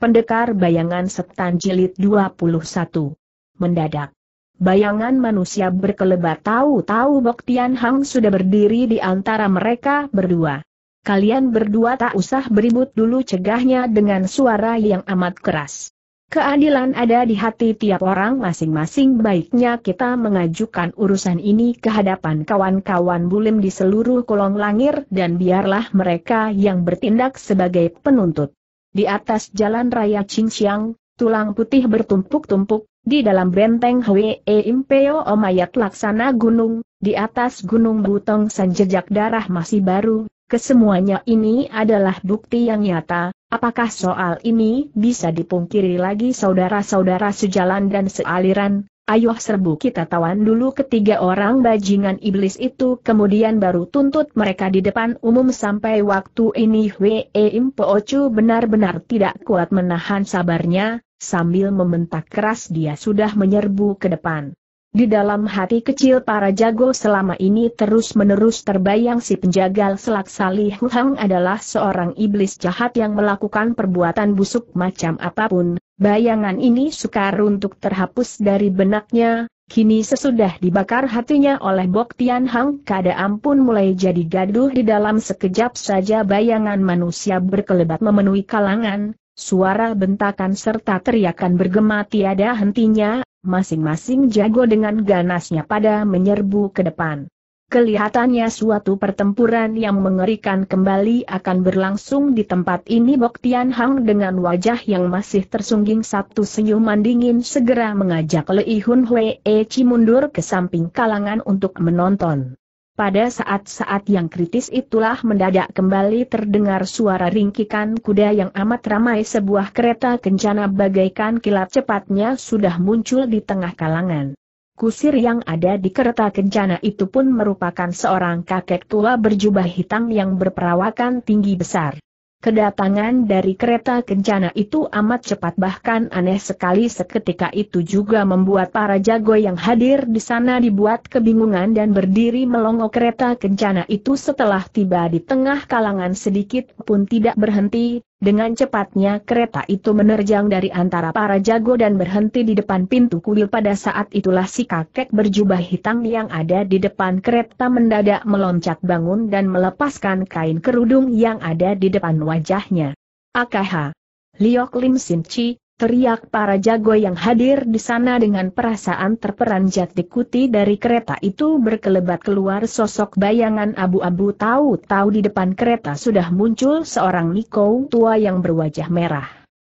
Pendekar Bayangan Setan Jilid 21. Mendadak. Bayangan manusia berkelebat tahu-tahu Boktian Hang sudah berdiri di antara mereka berdua. Kalian berdua tak usah beribut dulu cegahnya dengan suara yang amat keras. Keadilan ada di hati tiap orang masing-masing baiknya kita mengajukan urusan ini ke hadapan kawan-kawan bulim di seluruh kolong langir dan biarlah mereka yang bertindak sebagai penuntut. Di atas jalan raya Qingxiang, tulang putih bertumpuk-tumpuk, di dalam benteng Hwee Impeo Omayat Laksana Gunung, di atas Gunung Butong San jejak darah masih baru, kesemuanya ini adalah bukti yang nyata, apakah soal ini bisa dipungkiri lagi saudara-saudara sejalan dan sealiran, Ayuh serbu kita tawan dulu ketiga orang bajingan iblis itu kemudian baru tuntut mereka di depan umum sampai waktu ini Wei eh, Chu benar-benar tidak kuat menahan sabarnya, sambil membentak keras dia sudah menyerbu ke depan. Di dalam hati kecil para jago selama ini terus-menerus terbayang si penjagal selak Salih Hang adalah seorang iblis jahat yang melakukan perbuatan busuk macam apapun, Bayangan ini sukar untuk terhapus dari benaknya, kini sesudah dibakar hatinya oleh Bok Tian Hang kada ampun mulai jadi gaduh di dalam sekejap saja bayangan manusia berkelebat memenuhi kalangan, suara bentakan serta teriakan bergema tiada hentinya, masing-masing jago dengan ganasnya pada menyerbu ke depan. Kelihatannya suatu pertempuran yang mengerikan kembali akan berlangsung di tempat ini Bok Tian Hang dengan wajah yang masih tersungging satu senyum dingin segera mengajak Lei Hun E Chi mundur ke samping kalangan untuk menonton. Pada saat-saat yang kritis itulah mendadak kembali terdengar suara ringkikan kuda yang amat ramai sebuah kereta kencana bagaikan kilat cepatnya sudah muncul di tengah kalangan. Kusir yang ada di kereta kencana itu pun merupakan seorang kakek tua berjubah hitam yang berperawakan tinggi besar. Kedatangan dari kereta kencana itu amat cepat bahkan aneh sekali seketika itu juga membuat para jago yang hadir di sana dibuat kebingungan dan berdiri melongo kereta kencana itu setelah tiba di tengah kalangan sedikit pun tidak berhenti, dengan cepatnya kereta itu menerjang dari antara para jago dan berhenti di depan pintu kuil pada saat itulah si kakek berjubah hitam yang ada di depan kereta mendadak meloncat bangun dan melepaskan kain kerudung yang ada di depan wajahnya. Akaha. Liok Lim Sin Chi, teriak para jago yang hadir di sana dengan perasaan terperanjat dikuti dari kereta itu berkelebat keluar sosok bayangan abu-abu tahu-tahu di depan kereta sudah muncul seorang Niko tua yang berwajah merah.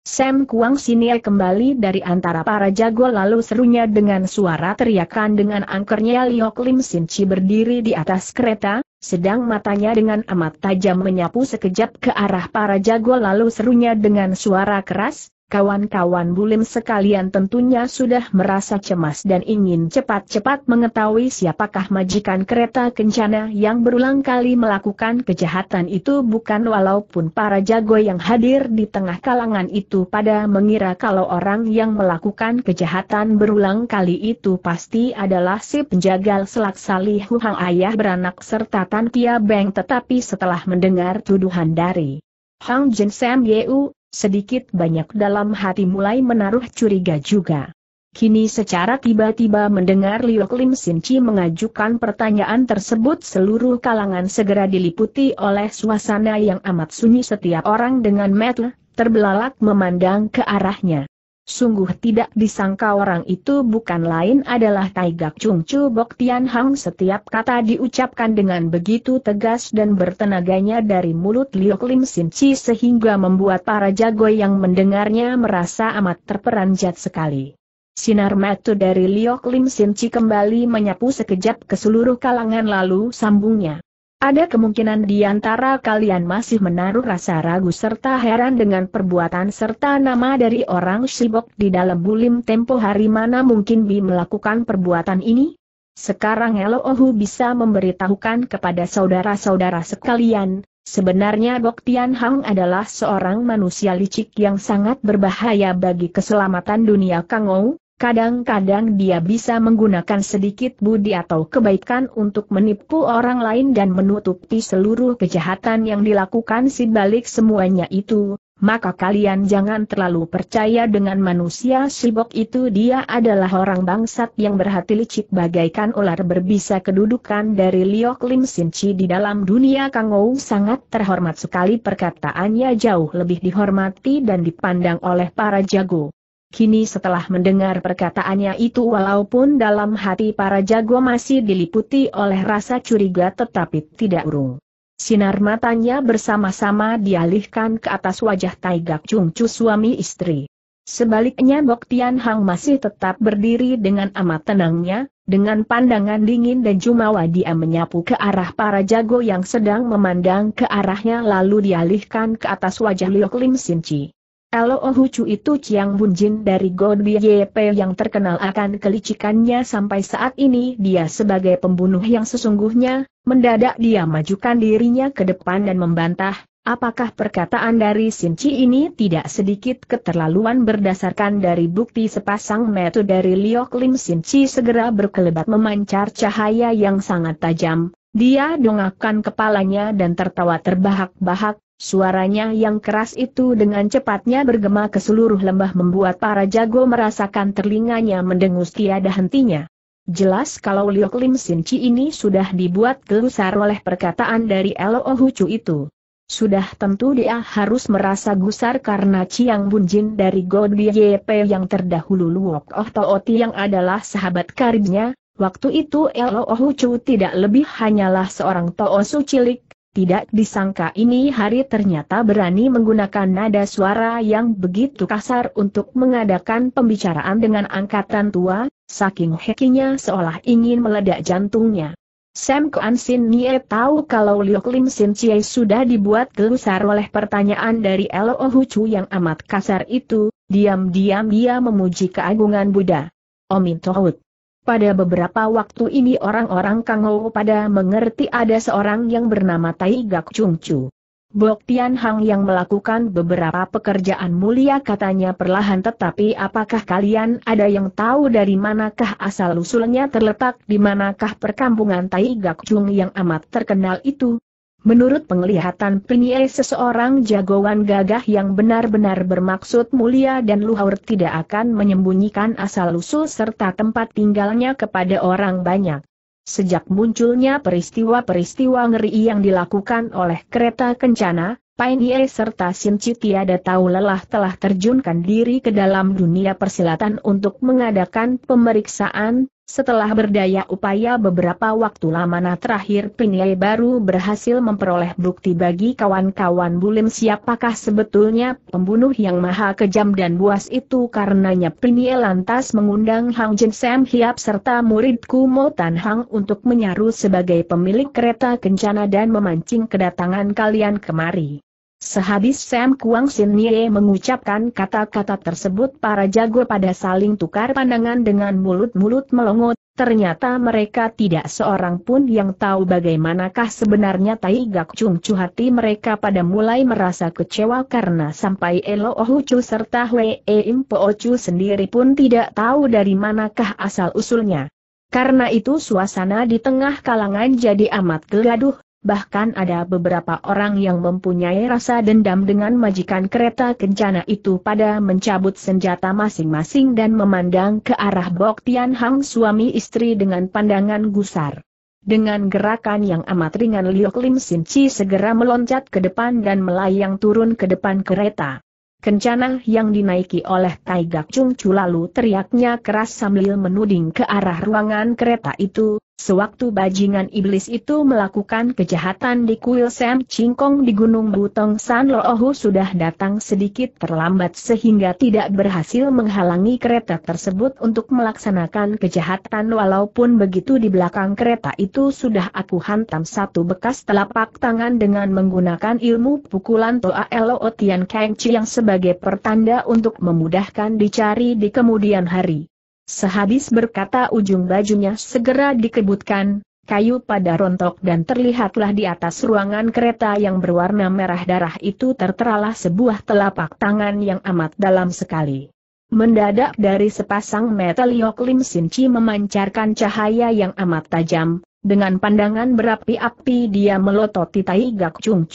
Sam Kuang sinyal kembali dari antara para jago lalu serunya dengan suara teriakan dengan angkernya Liok Lim Sin Chi berdiri di atas kereta, sedang matanya dengan amat tajam menyapu sekejap ke arah para jago lalu serunya dengan suara keras, Kawan-kawan bulim sekalian tentunya sudah merasa cemas dan ingin cepat-cepat mengetahui siapakah majikan kereta kencana yang berulang kali melakukan kejahatan itu bukan walaupun para jago yang hadir di tengah kalangan itu pada mengira kalau orang yang melakukan kejahatan berulang kali itu pasti adalah si penjagal selak salih huhang ayah beranak serta Tan Pia Beng tetapi setelah mendengar tuduhan dari Hang Jin Sam Yeu, sedikit banyak dalam hati mulai menaruh curiga juga. Kini secara tiba-tiba mendengar Liu Klim Sin Chi mengajukan pertanyaan tersebut seluruh kalangan segera diliputi oleh suasana yang amat sunyi setiap orang dengan metel, terbelalak memandang ke arahnya. Sungguh tidak disangka orang itu bukan lain adalah Taigak Chung Chu Bok Tian Hang setiap kata diucapkan dengan begitu tegas dan bertenaganya dari mulut Liok Lim Sin Chi sehingga membuat para jago yang mendengarnya merasa amat terperanjat sekali. Sinar mata dari Liok Lim Sin Chi kembali menyapu sekejap ke seluruh kalangan lalu sambungnya. Ada kemungkinan di antara kalian masih menaruh rasa ragu serta heran dengan perbuatan serta nama dari orang Shibok di dalam bulim tempo hari mana mungkin Bi melakukan perbuatan ini? Sekarang Ohu bisa memberitahukan kepada saudara-saudara sekalian, sebenarnya Bok Tian Hang adalah seorang manusia licik yang sangat berbahaya bagi keselamatan dunia Kangou, Kadang-kadang dia bisa menggunakan sedikit budi atau kebaikan untuk menipu orang lain dan menutupi seluruh kejahatan yang dilakukan si balik semuanya itu, maka kalian jangan terlalu percaya dengan manusia sibok itu dia adalah orang bangsat yang berhati licik bagaikan ular berbisa kedudukan dari Liok Lim Sin Chi di dalam dunia Kangou sangat terhormat sekali perkataannya jauh lebih dihormati dan dipandang oleh para jago. Kini setelah mendengar perkataannya itu walaupun dalam hati para jago masih diliputi oleh rasa curiga tetapi tidak urung. Sinar matanya bersama-sama dialihkan ke atas wajah Taigak Chungcu suami istri. Sebaliknya Bok Tian Hang masih tetap berdiri dengan amat tenangnya, dengan pandangan dingin dan jumawa dia menyapu ke arah para jago yang sedang memandang ke arahnya lalu dialihkan ke atas wajah Liu Lim Sinci. Elo itu Chiang Bunjin dari Godby YP yang terkenal akan kelicikannya sampai saat ini dia sebagai pembunuh yang sesungguhnya, mendadak dia majukan dirinya ke depan dan membantah, apakah perkataan dari Chi ini tidak sedikit keterlaluan berdasarkan dari bukti sepasang metode dari Liok Lim Chi segera berkelebat memancar cahaya yang sangat tajam, dia dongakkan kepalanya dan tertawa terbahak-bahak, Suaranya yang keras itu dengan cepatnya bergema ke seluruh lembah membuat para jago merasakan telinganya mendengus tiada hentinya. Jelas kalau Liu Lim Sin Chi ini sudah dibuat gelusar oleh perkataan dari Lo Hucu itu. Sudah tentu dia harus merasa gusar karena Chiang Bunjin dari God YP yang terdahulu Luok Oh Tooti yang adalah sahabat karibnya, waktu itu Lo Hucu tidak lebih hanyalah seorang Toosu cilik tidak disangka ini hari ternyata berani menggunakan nada suara yang begitu kasar untuk mengadakan pembicaraan dengan angkatan tua, saking hekinya seolah ingin meledak jantungnya. Sam Kuan Sin Nie tahu kalau Liu Lim Sin Chie sudah dibuat gelusar oleh pertanyaan dari Lo Chu yang amat kasar itu, diam-diam dia memuji keagungan Buddha. Omin Tohut. Pada beberapa waktu ini orang-orang Kangou pada mengerti ada seorang yang bernama Tai Gak Chung Chu. Bok Tian Hang yang melakukan beberapa pekerjaan mulia katanya perlahan tetapi apakah kalian ada yang tahu dari manakah asal-usulnya terletak di manakah perkampungan Tai Gak Chung yang amat terkenal itu? Menurut penglihatan Pinye seseorang jagoan gagah yang benar-benar bermaksud mulia dan luhur tidak akan menyembunyikan asal-usul serta tempat tinggalnya kepada orang banyak. Sejak munculnya peristiwa-peristiwa ngeri yang dilakukan oleh kereta kencana, Pinye serta Sinci tiada tahu lelah telah terjunkan diri ke dalam dunia persilatan untuk mengadakan pemeriksaan, setelah berdaya upaya beberapa waktu lamana terakhir Pinye baru berhasil memperoleh bukti bagi kawan-kawan Bulim siapakah sebetulnya pembunuh yang maha kejam dan buas itu karenanya Pinye lantas mengundang Hang Jin Sam Hiap serta muridku Mo Tan Hang untuk menyaru sebagai pemilik kereta kencana dan memancing kedatangan kalian kemari. Sehabis Sam Kuang Sin Nie mengucapkan kata-kata tersebut para jago pada saling tukar pandangan dengan mulut-mulut melongot, ternyata mereka tidak seorang pun yang tahu bagaimanakah sebenarnya Tai Gak Chung Chu hati mereka pada mulai merasa kecewa karena sampai Elo Ohu Chu serta Hwee Im Po Chu sendiri pun tidak tahu dari manakah asal-usulnya. Karena itu suasana di tengah kalangan jadi amat gegaduh bahkan ada beberapa orang yang mempunyai rasa dendam dengan majikan kereta kencana itu pada mencabut senjata masing-masing dan memandang ke arah Bok Tian Hang suami istri dengan pandangan gusar. Dengan gerakan yang amat ringan Liu Lim Sin Chi segera meloncat ke depan dan melayang turun ke depan kereta. Kencana yang dinaiki oleh Tai Gak Chung Chu lalu teriaknya keras sambil menuding ke arah ruangan kereta itu, Sewaktu bajingan iblis itu melakukan kejahatan di kuil Sam Chingkong di Gunung Butong San Loohu sudah datang sedikit terlambat sehingga tidak berhasil menghalangi kereta tersebut untuk melaksanakan kejahatan walaupun begitu di belakang kereta itu sudah aku hantam satu bekas telapak tangan dengan menggunakan ilmu pukulan Toa Elo Otian Kengchi yang sebagai pertanda untuk memudahkan dicari di kemudian hari. Sehabis berkata ujung bajunya segera dikebutkan, kayu pada rontok dan terlihatlah di atas ruangan kereta yang berwarna merah darah itu terteralah sebuah telapak tangan yang amat dalam sekali. Mendadak dari sepasang metal yok Lim Sinci memancarkan cahaya yang amat tajam, dengan pandangan berapi-api dia melototi Tai Gak Chung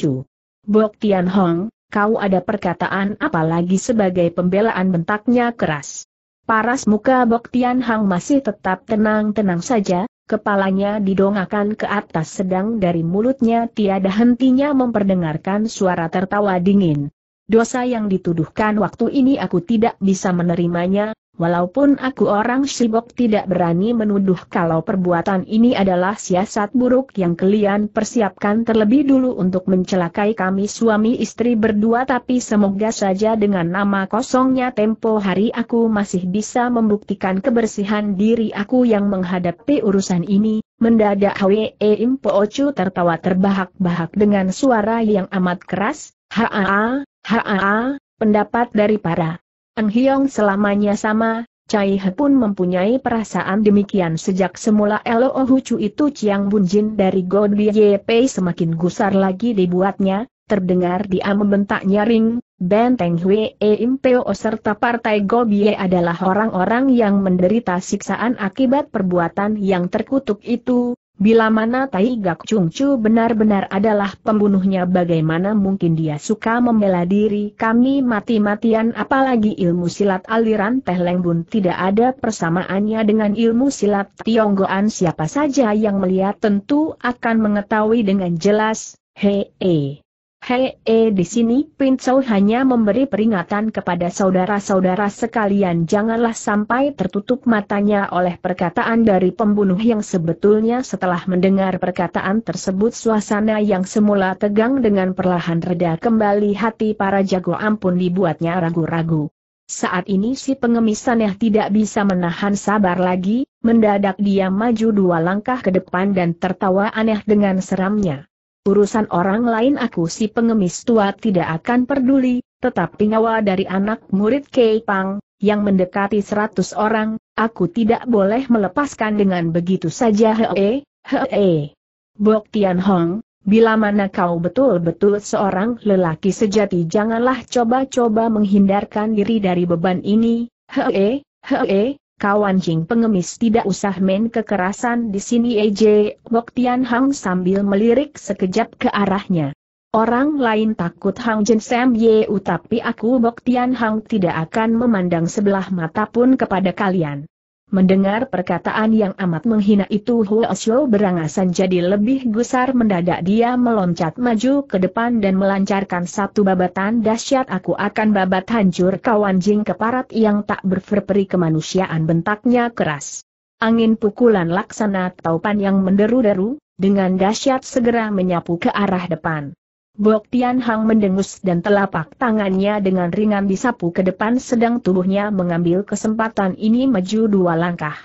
Bok Tian Hong, kau ada perkataan apalagi sebagai pembelaan bentaknya keras. Paras muka Boktian Hang masih tetap tenang-tenang saja, kepalanya didongakan ke atas sedang dari mulutnya tiada hentinya memperdengarkan suara tertawa dingin. Dosa yang dituduhkan waktu ini aku tidak bisa menerimanya, Walaupun aku orang sibok tidak berani menuduh kalau perbuatan ini adalah siasat buruk yang kalian persiapkan terlebih dulu untuk mencelakai kami suami istri berdua tapi semoga saja dengan nama kosongnya tempo hari aku masih bisa membuktikan kebersihan diri aku yang menghadapi urusan ini, mendadak Hwe Im po Ocu tertawa terbahak-bahak dengan suara yang amat keras, haa, haa, pendapat dari para Eng Hiong selamanya sama, Cai He pun mempunyai perasaan demikian sejak semula Elo Hucu itu Chiang Bunjin dari God Pei semakin gusar lagi dibuatnya, terdengar dia membentak nyaring, Benteng Hwe e Impeo serta Partai Gobie adalah orang-orang yang menderita siksaan akibat perbuatan yang terkutuk itu, Bila mana Tai Gak Chung Chu benar-benar adalah pembunuhnya bagaimana mungkin dia suka membela diri kami mati-matian apalagi ilmu silat aliran Teh Leng Bun tidak ada persamaannya dengan ilmu silat Tionggoan siapa saja yang melihat tentu akan mengetahui dengan jelas, hei he. Eh. Hei, eh di sini Pincau hanya memberi peringatan kepada saudara-saudara sekalian janganlah sampai tertutup matanya oleh perkataan dari pembunuh yang sebetulnya setelah mendengar perkataan tersebut suasana yang semula tegang dengan perlahan reda kembali hati para jago ampun dibuatnya ragu-ragu. Saat ini si pengemis aneh tidak bisa menahan sabar lagi, mendadak dia maju dua langkah ke depan dan tertawa aneh dengan seramnya. Urusan orang lain aku si pengemis tua tidak akan peduli, tetapi nyawa dari anak murid Kei Pang, yang mendekati seratus orang, aku tidak boleh melepaskan dengan begitu saja hee, hee. Bok Tian Hong, bila mana kau betul-betul seorang lelaki sejati janganlah coba-coba menghindarkan diri dari beban ini, hee, hee, Kawan Jing pengemis tidak usah main kekerasan di sini EJ, Wok Tian Hang sambil melirik sekejap ke arahnya. Orang lain takut Hang Jin Sam Ye U tapi aku Bok Tian Hang tidak akan memandang sebelah mata pun kepada kalian. Mendengar perkataan yang amat menghina itu Huo Xiu berangasan jadi lebih gusar mendadak dia meloncat maju ke depan dan melancarkan satu babatan dahsyat aku akan babat hancur kawan jing keparat yang tak berferperi kemanusiaan bentaknya keras. Angin pukulan laksana taupan yang menderu-deru, dengan dahsyat segera menyapu ke arah depan. Bok Tian Hang mendengus dan telapak tangannya dengan ringan disapu ke depan sedang tubuhnya mengambil kesempatan ini maju dua langkah.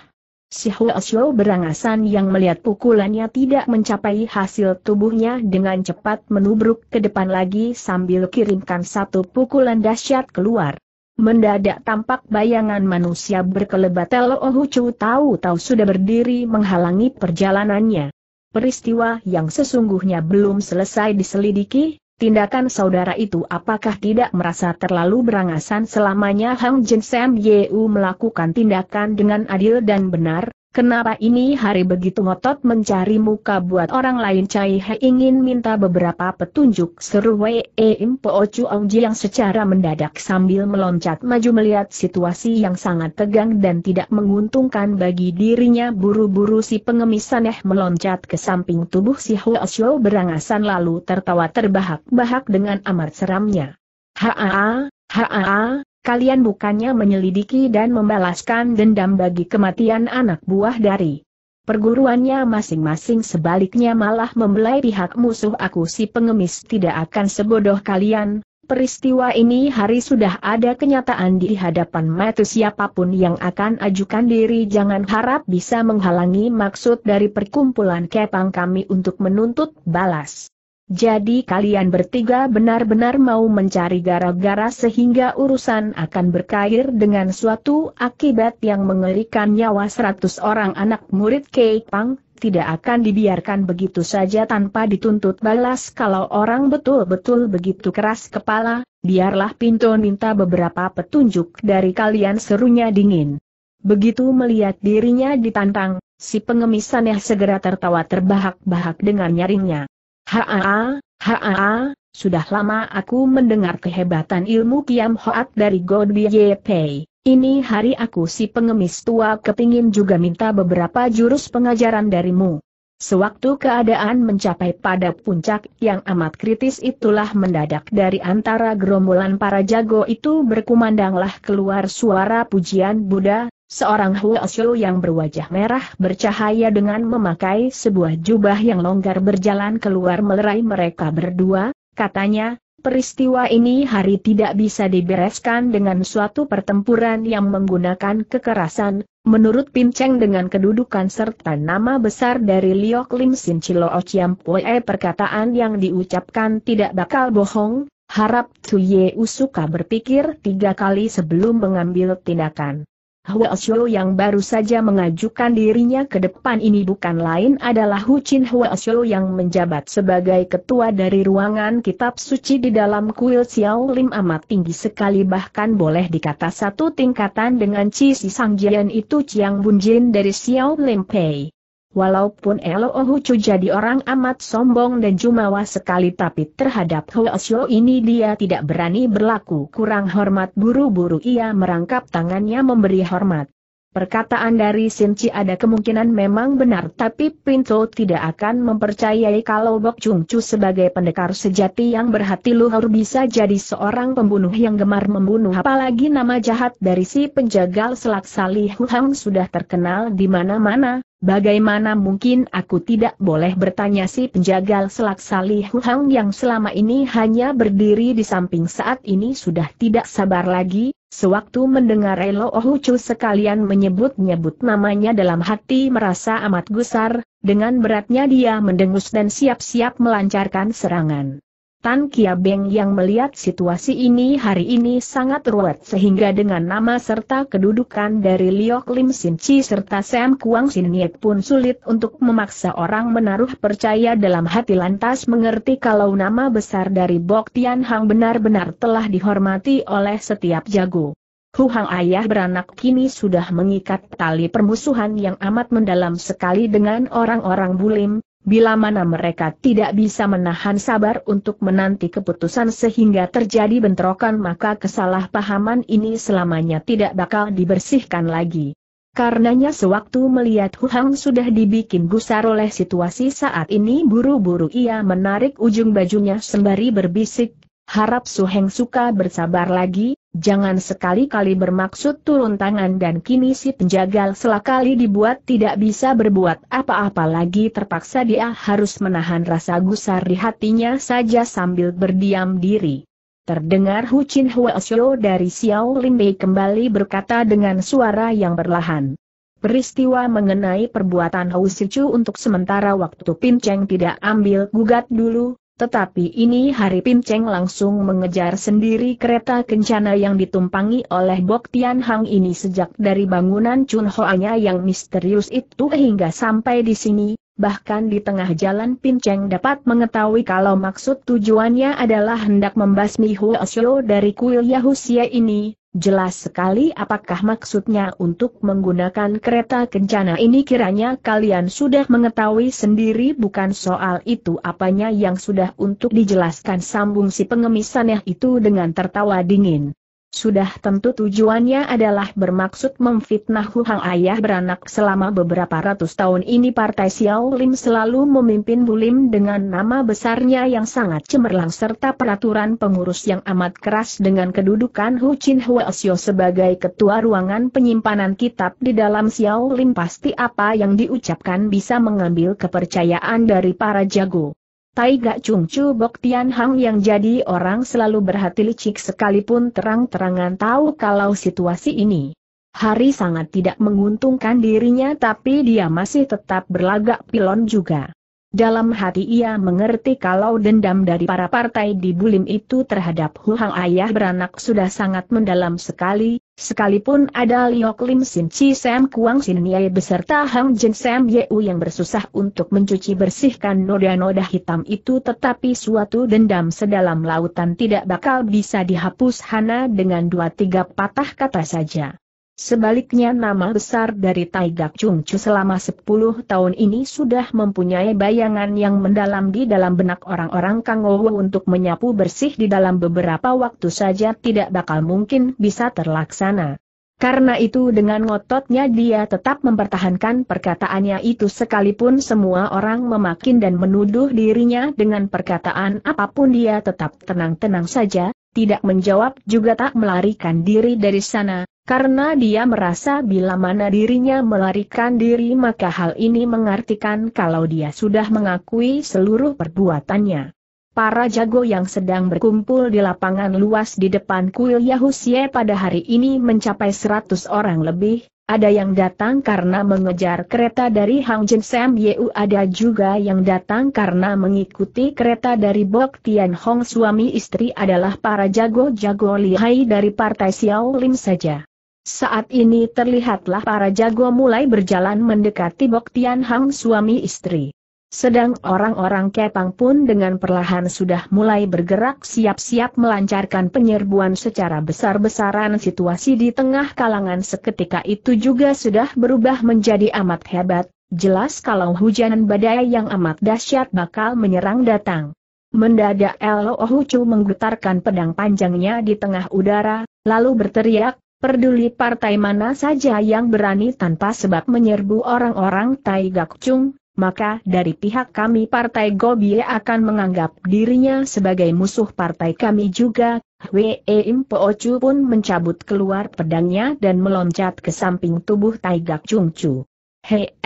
Si Hua Xiao berangasan yang melihat pukulannya tidak mencapai hasil tubuhnya dengan cepat menubruk ke depan lagi sambil kirimkan satu pukulan dahsyat keluar. Mendadak tampak bayangan manusia berkelebat Lo Chu tahu-tahu sudah berdiri menghalangi perjalanannya peristiwa yang sesungguhnya belum selesai diselidiki, tindakan saudara itu apakah tidak merasa terlalu berangasan selamanya Hang Jin Sam Yeu melakukan tindakan dengan adil dan benar, Kenapa ini hari begitu ngotot mencari muka buat orang lain Cai He ingin minta beberapa petunjuk seru Wei Im e, Po Chuang Ji yang secara mendadak sambil meloncat maju melihat situasi yang sangat tegang dan tidak menguntungkan bagi dirinya buru-buru si pengemis aneh meloncat ke samping tubuh si Hua Xiao berangasan lalu tertawa terbahak-bahak dengan amat seramnya. Haa, haa, kalian bukannya menyelidiki dan membalaskan dendam bagi kematian anak buah dari perguruannya masing-masing sebaliknya malah membelai pihak musuh aku si pengemis tidak akan sebodoh kalian, peristiwa ini hari sudah ada kenyataan di hadapan mata siapapun yang akan ajukan diri jangan harap bisa menghalangi maksud dari perkumpulan kepang kami untuk menuntut balas. Jadi kalian bertiga benar-benar mau mencari gara-gara sehingga urusan akan berkair dengan suatu akibat yang mengerikan nyawa seratus orang anak murid Kei Pang, tidak akan dibiarkan begitu saja tanpa dituntut balas kalau orang betul-betul begitu keras kepala, biarlah Pintu minta beberapa petunjuk dari kalian serunya dingin. Begitu melihat dirinya ditantang, si pengemisannya segera tertawa terbahak-bahak dengan nyaringnya. Haa, haa, sudah lama aku mendengar kehebatan ilmu Kiam Hoat dari God Pei. Ini hari aku si pengemis tua kepingin juga minta beberapa jurus pengajaran darimu. Sewaktu keadaan mencapai pada puncak yang amat kritis itulah mendadak dari antara gerombolan para jago itu berkumandanglah keluar suara pujian Buddha, Seorang Huashu yang berwajah merah bercahaya dengan memakai sebuah jubah yang longgar berjalan keluar melerai mereka berdua, katanya, peristiwa ini hari tidak bisa dibereskan dengan suatu pertempuran yang menggunakan kekerasan, menurut Pinceng dengan kedudukan serta nama besar dari Liok Lim Sin Chilo Pue perkataan yang diucapkan tidak bakal bohong, harap Tsuye Usuka berpikir tiga kali sebelum mengambil tindakan. Hua Xiu yang baru saja mengajukan dirinya ke depan ini bukan lain adalah Hu Chin Hua Xiu yang menjabat sebagai ketua dari ruangan kitab suci di dalam kuil Xiao Lim amat tinggi sekali bahkan boleh dikata satu tingkatan dengan Cis Si Sang Jian itu Chiang Bunjin dari Xiao Lim Pei. Walaupun Elo Ohucu jadi orang amat sombong dan jumawa sekali tapi terhadap Hoesyo ini dia tidak berani berlaku kurang hormat buru-buru ia merangkap tangannya memberi hormat. Perkataan dari Sinci ada kemungkinan memang benar tapi Pinto tidak akan mempercayai kalau Bok Chung Chu sebagai pendekar sejati yang berhati luhur bisa jadi seorang pembunuh yang gemar membunuh apalagi nama jahat dari si penjagal selak Salih Huang sudah terkenal di mana-mana. Bagaimana mungkin aku tidak boleh bertanya si penjagal selak Salih Huang yang selama ini hanya berdiri di samping saat ini sudah tidak sabar lagi, Sewaktu mendengar Elo Ohucu sekalian menyebut-nyebut namanya dalam hati merasa amat gusar, dengan beratnya dia mendengus dan siap-siap melancarkan serangan. Tan Kia Beng yang melihat situasi ini hari ini sangat ruwet sehingga dengan nama serta kedudukan dari Liok Lim Sin Chi serta Sam Kuang Sin Niek pun sulit untuk memaksa orang menaruh percaya dalam hati lantas mengerti kalau nama besar dari Bok Tian Hang benar-benar telah dihormati oleh setiap jago. Hang ayah beranak kini sudah mengikat tali permusuhan yang amat mendalam sekali dengan orang-orang bulim, Bila mana mereka tidak bisa menahan sabar untuk menanti keputusan sehingga terjadi bentrokan maka kesalahpahaman ini selamanya tidak bakal dibersihkan lagi. Karenanya sewaktu melihat Huhang sudah dibikin gusar oleh situasi saat ini buru-buru ia menarik ujung bajunya sembari berbisik, harap Suheng suka bersabar lagi, Jangan sekali-kali bermaksud turun tangan dan kini si penjagal kali dibuat tidak bisa berbuat apa-apa lagi terpaksa dia harus menahan rasa gusar di hatinya saja sambil berdiam diri. Terdengar Hu Hua Huasyo dari Xiao Lin Mei kembali berkata dengan suara yang berlahan. Peristiwa mengenai perbuatan Hou Chu untuk sementara waktu Pin Cheng tidak ambil gugat dulu, tetapi ini hari Pinceng langsung mengejar sendiri kereta kencana yang ditumpangi oleh Bok Tian Hang ini sejak dari bangunan Chun hoa yang misterius itu hingga sampai di sini, bahkan di tengah jalan Pinceng dapat mengetahui kalau maksud tujuannya adalah hendak membasmi Huosyo dari kuil Yahusia ini, Jelas sekali apakah maksudnya untuk menggunakan kereta kencana ini kiranya kalian sudah mengetahui sendiri bukan soal itu apanya yang sudah untuk dijelaskan sambung si pengemis aneh itu dengan tertawa dingin. Sudah tentu tujuannya adalah bermaksud memfitnah Hang ayah beranak selama beberapa ratus tahun ini Partai Xiao Lim selalu memimpin Bulim dengan nama besarnya yang sangat cemerlang serta peraturan pengurus yang amat keras dengan kedudukan Hu Chin Xiao sebagai ketua ruangan penyimpanan kitab di dalam Xiao Lim pasti apa yang diucapkan bisa mengambil kepercayaan dari para jago. Tai Gak Chung Chu Bok Tian Hang yang jadi orang selalu berhati licik sekalipun terang-terangan tahu kalau situasi ini. Hari sangat tidak menguntungkan dirinya tapi dia masih tetap berlagak pilon juga. Dalam hati ia mengerti kalau dendam dari para partai di Bulim itu terhadap Hu Hang ayah beranak sudah sangat mendalam sekali, sekalipun ada Liok Lim Sin Chi Sam Kuang Sin Yai beserta Hang Jin Sam Yeu yang bersusah untuk mencuci bersihkan noda-noda hitam itu tetapi suatu dendam sedalam lautan tidak bakal bisa dihapus Hana dengan dua tiga patah kata saja. Sebaliknya nama besar dari Taigak Chu selama 10 tahun ini sudah mempunyai bayangan yang mendalam di dalam benak orang-orang Kang Owo untuk menyapu bersih di dalam beberapa waktu saja tidak bakal mungkin bisa terlaksana. Karena itu dengan ngototnya dia tetap mempertahankan perkataannya itu sekalipun semua orang memakin dan menuduh dirinya dengan perkataan apapun dia tetap tenang-tenang saja, tidak menjawab juga tak melarikan diri dari sana, karena dia merasa bila mana dirinya melarikan diri maka hal ini mengartikan kalau dia sudah mengakui seluruh perbuatannya. Para jago yang sedang berkumpul di lapangan luas di depan kuil Yahusye pada hari ini mencapai 100 orang lebih, ada yang datang karena mengejar kereta dari Hang Jin Sam Yeu ada juga yang datang karena mengikuti kereta dari Bok Tian Hong suami istri adalah para jago-jago lihai dari partai Xiao Lim saja. Saat ini terlihatlah para jago mulai berjalan mendekati Bok Tian Hong suami istri. Sedang orang-orang Kepang pun dengan perlahan sudah mulai bergerak siap-siap melancarkan penyerbuan secara besar-besaran situasi di tengah kalangan seketika itu juga sudah berubah menjadi amat hebat, jelas kalau hujan badai yang amat dahsyat bakal menyerang datang. Mendadak El Hucu menggetarkan pedang panjangnya di tengah udara, lalu berteriak, Peduli partai mana saja yang berani tanpa sebab menyerbu orang-orang Tai Gak Chung, maka dari pihak kami Partai Gobie akan menganggap dirinya sebagai musuh partai kami juga. Wee Impoocu pun mencabut keluar pedangnya dan meloncat ke samping tubuh Taigak Chungcu. Hee,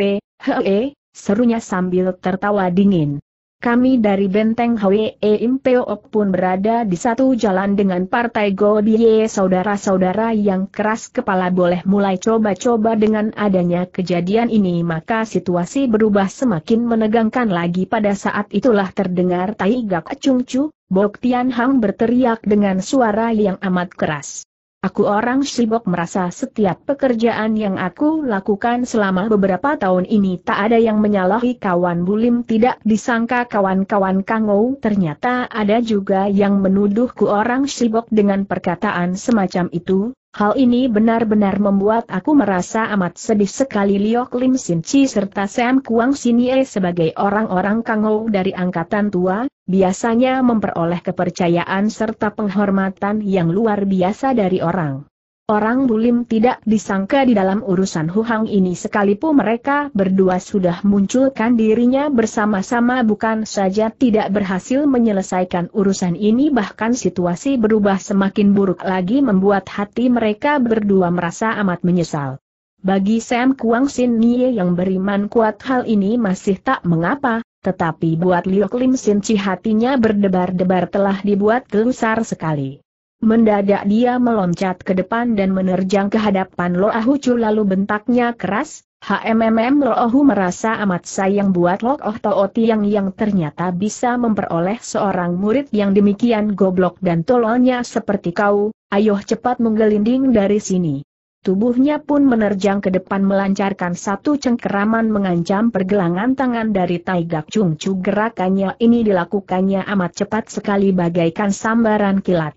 hee, serunya sambil tertawa dingin. Kami dari benteng Hwe Impeok pun berada di satu jalan dengan partai Godie saudara-saudara yang keras kepala boleh mulai coba-coba dengan adanya kejadian ini maka situasi berubah semakin menegangkan lagi pada saat itulah terdengar Tai Gak Chung Chu, Bok Tian Hang berteriak dengan suara yang amat keras. Aku orang sibuk merasa setiap pekerjaan yang aku lakukan selama beberapa tahun ini tak ada yang menyalahi kawan Bulim tidak disangka kawan-kawan Kangou ternyata ada juga yang menuduhku orang sibuk dengan perkataan semacam itu, Hal ini benar-benar membuat aku merasa amat sedih sekali Liok Lim Sin Chi serta Sam Kuang Ye sebagai orang-orang Ou dari angkatan tua, biasanya memperoleh kepercayaan serta penghormatan yang luar biasa dari orang. Orang bulim tidak disangka di dalam urusan Huhang ini sekalipun mereka berdua sudah munculkan dirinya bersama-sama bukan saja tidak berhasil menyelesaikan urusan ini bahkan situasi berubah semakin buruk lagi membuat hati mereka berdua merasa amat menyesal. Bagi Sam Kuang Sin Nie yang beriman kuat hal ini masih tak mengapa, tetapi buat Liu Lim Sin Chi hatinya berdebar-debar telah dibuat gelusar sekali. Mendadak dia meloncat ke depan dan menerjang ke hadapan Lo lalu bentaknya keras, HMMM Lo Ahu merasa amat sayang buat Lo Oh Tooti oh yang yang ternyata bisa memperoleh seorang murid yang demikian goblok dan tololnya seperti kau, ayo cepat menggelinding dari sini. Tubuhnya pun menerjang ke depan melancarkan satu cengkeraman mengancam pergelangan tangan dari Taigak Chung Chu gerakannya ini dilakukannya amat cepat sekali bagaikan sambaran kilat.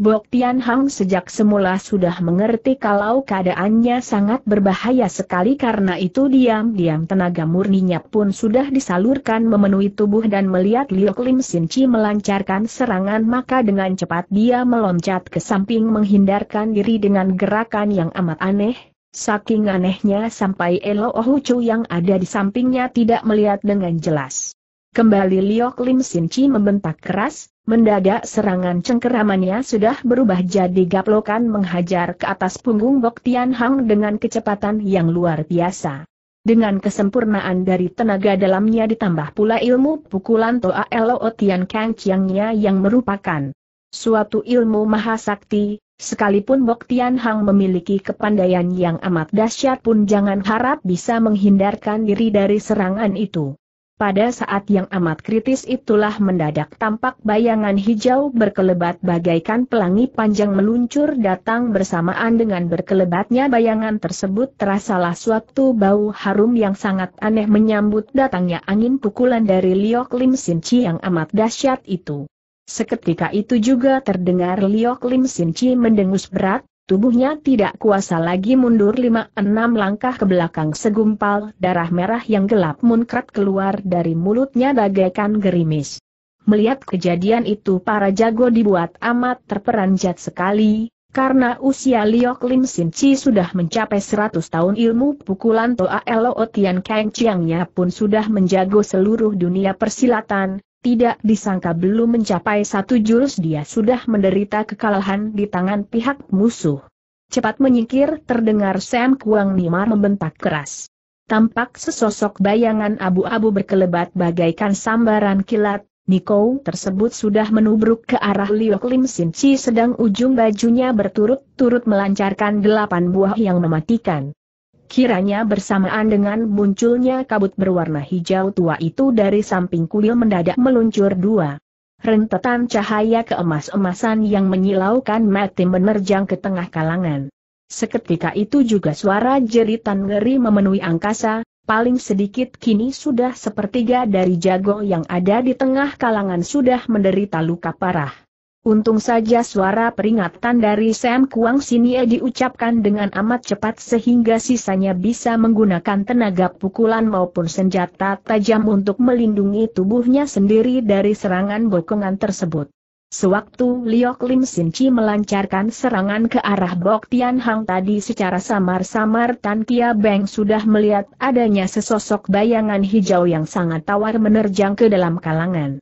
Bok Tian Hang sejak semula sudah mengerti kalau keadaannya sangat berbahaya sekali karena itu diam-diam tenaga murninya pun sudah disalurkan memenuhi tubuh dan melihat Liok Lim Sin Chi melancarkan serangan maka dengan cepat dia meloncat ke samping menghindarkan diri dengan gerakan yang amat aneh. Saking anehnya sampai Elo Ohucu yang ada di sampingnya tidak melihat dengan jelas. Kembali Liok Lim Sin Chi membentak keras, Mendadak serangan cengkeramannya sudah berubah jadi gaplokan menghajar ke atas punggung Bok Tian Hang dengan kecepatan yang luar biasa. Dengan kesempurnaan dari tenaga dalamnya ditambah pula ilmu pukulan Toa Elo Tian Kang Chiangnya yang merupakan suatu ilmu mahasakti, sekalipun Bok Tian Hang memiliki kepandaian yang amat dahsyat pun jangan harap bisa menghindarkan diri dari serangan itu. Pada saat yang amat kritis itulah mendadak tampak bayangan hijau berkelebat bagaikan pelangi panjang meluncur datang bersamaan dengan berkelebatnya bayangan tersebut terasalah suatu bau harum yang sangat aneh menyambut datangnya angin pukulan dari Liok Lim Sin Chi yang amat dahsyat itu. Seketika itu juga terdengar Liok Lim Sin Chi mendengus berat, Tubuhnya tidak kuasa lagi mundur lima enam langkah ke belakang segumpal darah merah yang gelap munkrat keluar dari mulutnya bagaikan gerimis. Melihat kejadian itu para jago dibuat amat terperanjat sekali, karena usia Liok Lim Sin Chi sudah mencapai 100 tahun ilmu pukulan Toa Elo Tian Kang Chiangnya pun sudah menjago seluruh dunia persilatan, tidak disangka belum mencapai satu jurus dia sudah menderita kekalahan di tangan pihak musuh. Cepat menyingkir terdengar Sam Kuang Nimar membentak keras. Tampak sesosok bayangan abu-abu berkelebat bagaikan sambaran kilat, Niko tersebut sudah menubruk ke arah Liu Klim Sin Chi sedang ujung bajunya berturut-turut melancarkan delapan buah yang mematikan. Kiranya bersamaan dengan munculnya kabut berwarna hijau tua itu dari samping kuil mendadak meluncur dua. Rentetan cahaya keemas-emasan yang menyilaukan mati menerjang ke tengah kalangan. Seketika itu juga suara jeritan ngeri memenuhi angkasa, paling sedikit kini sudah sepertiga dari jago yang ada di tengah kalangan sudah menderita luka parah. Untung saja suara peringatan dari Sam Kuang Sinie diucapkan dengan amat cepat sehingga sisanya bisa menggunakan tenaga pukulan maupun senjata tajam untuk melindungi tubuhnya sendiri dari serangan bokongan tersebut. Sewaktu Liok Lim Sin Chi melancarkan serangan ke arah Bok Tian Hang tadi secara samar-samar Tan Kia Beng sudah melihat adanya sesosok bayangan hijau yang sangat tawar menerjang ke dalam kalangan.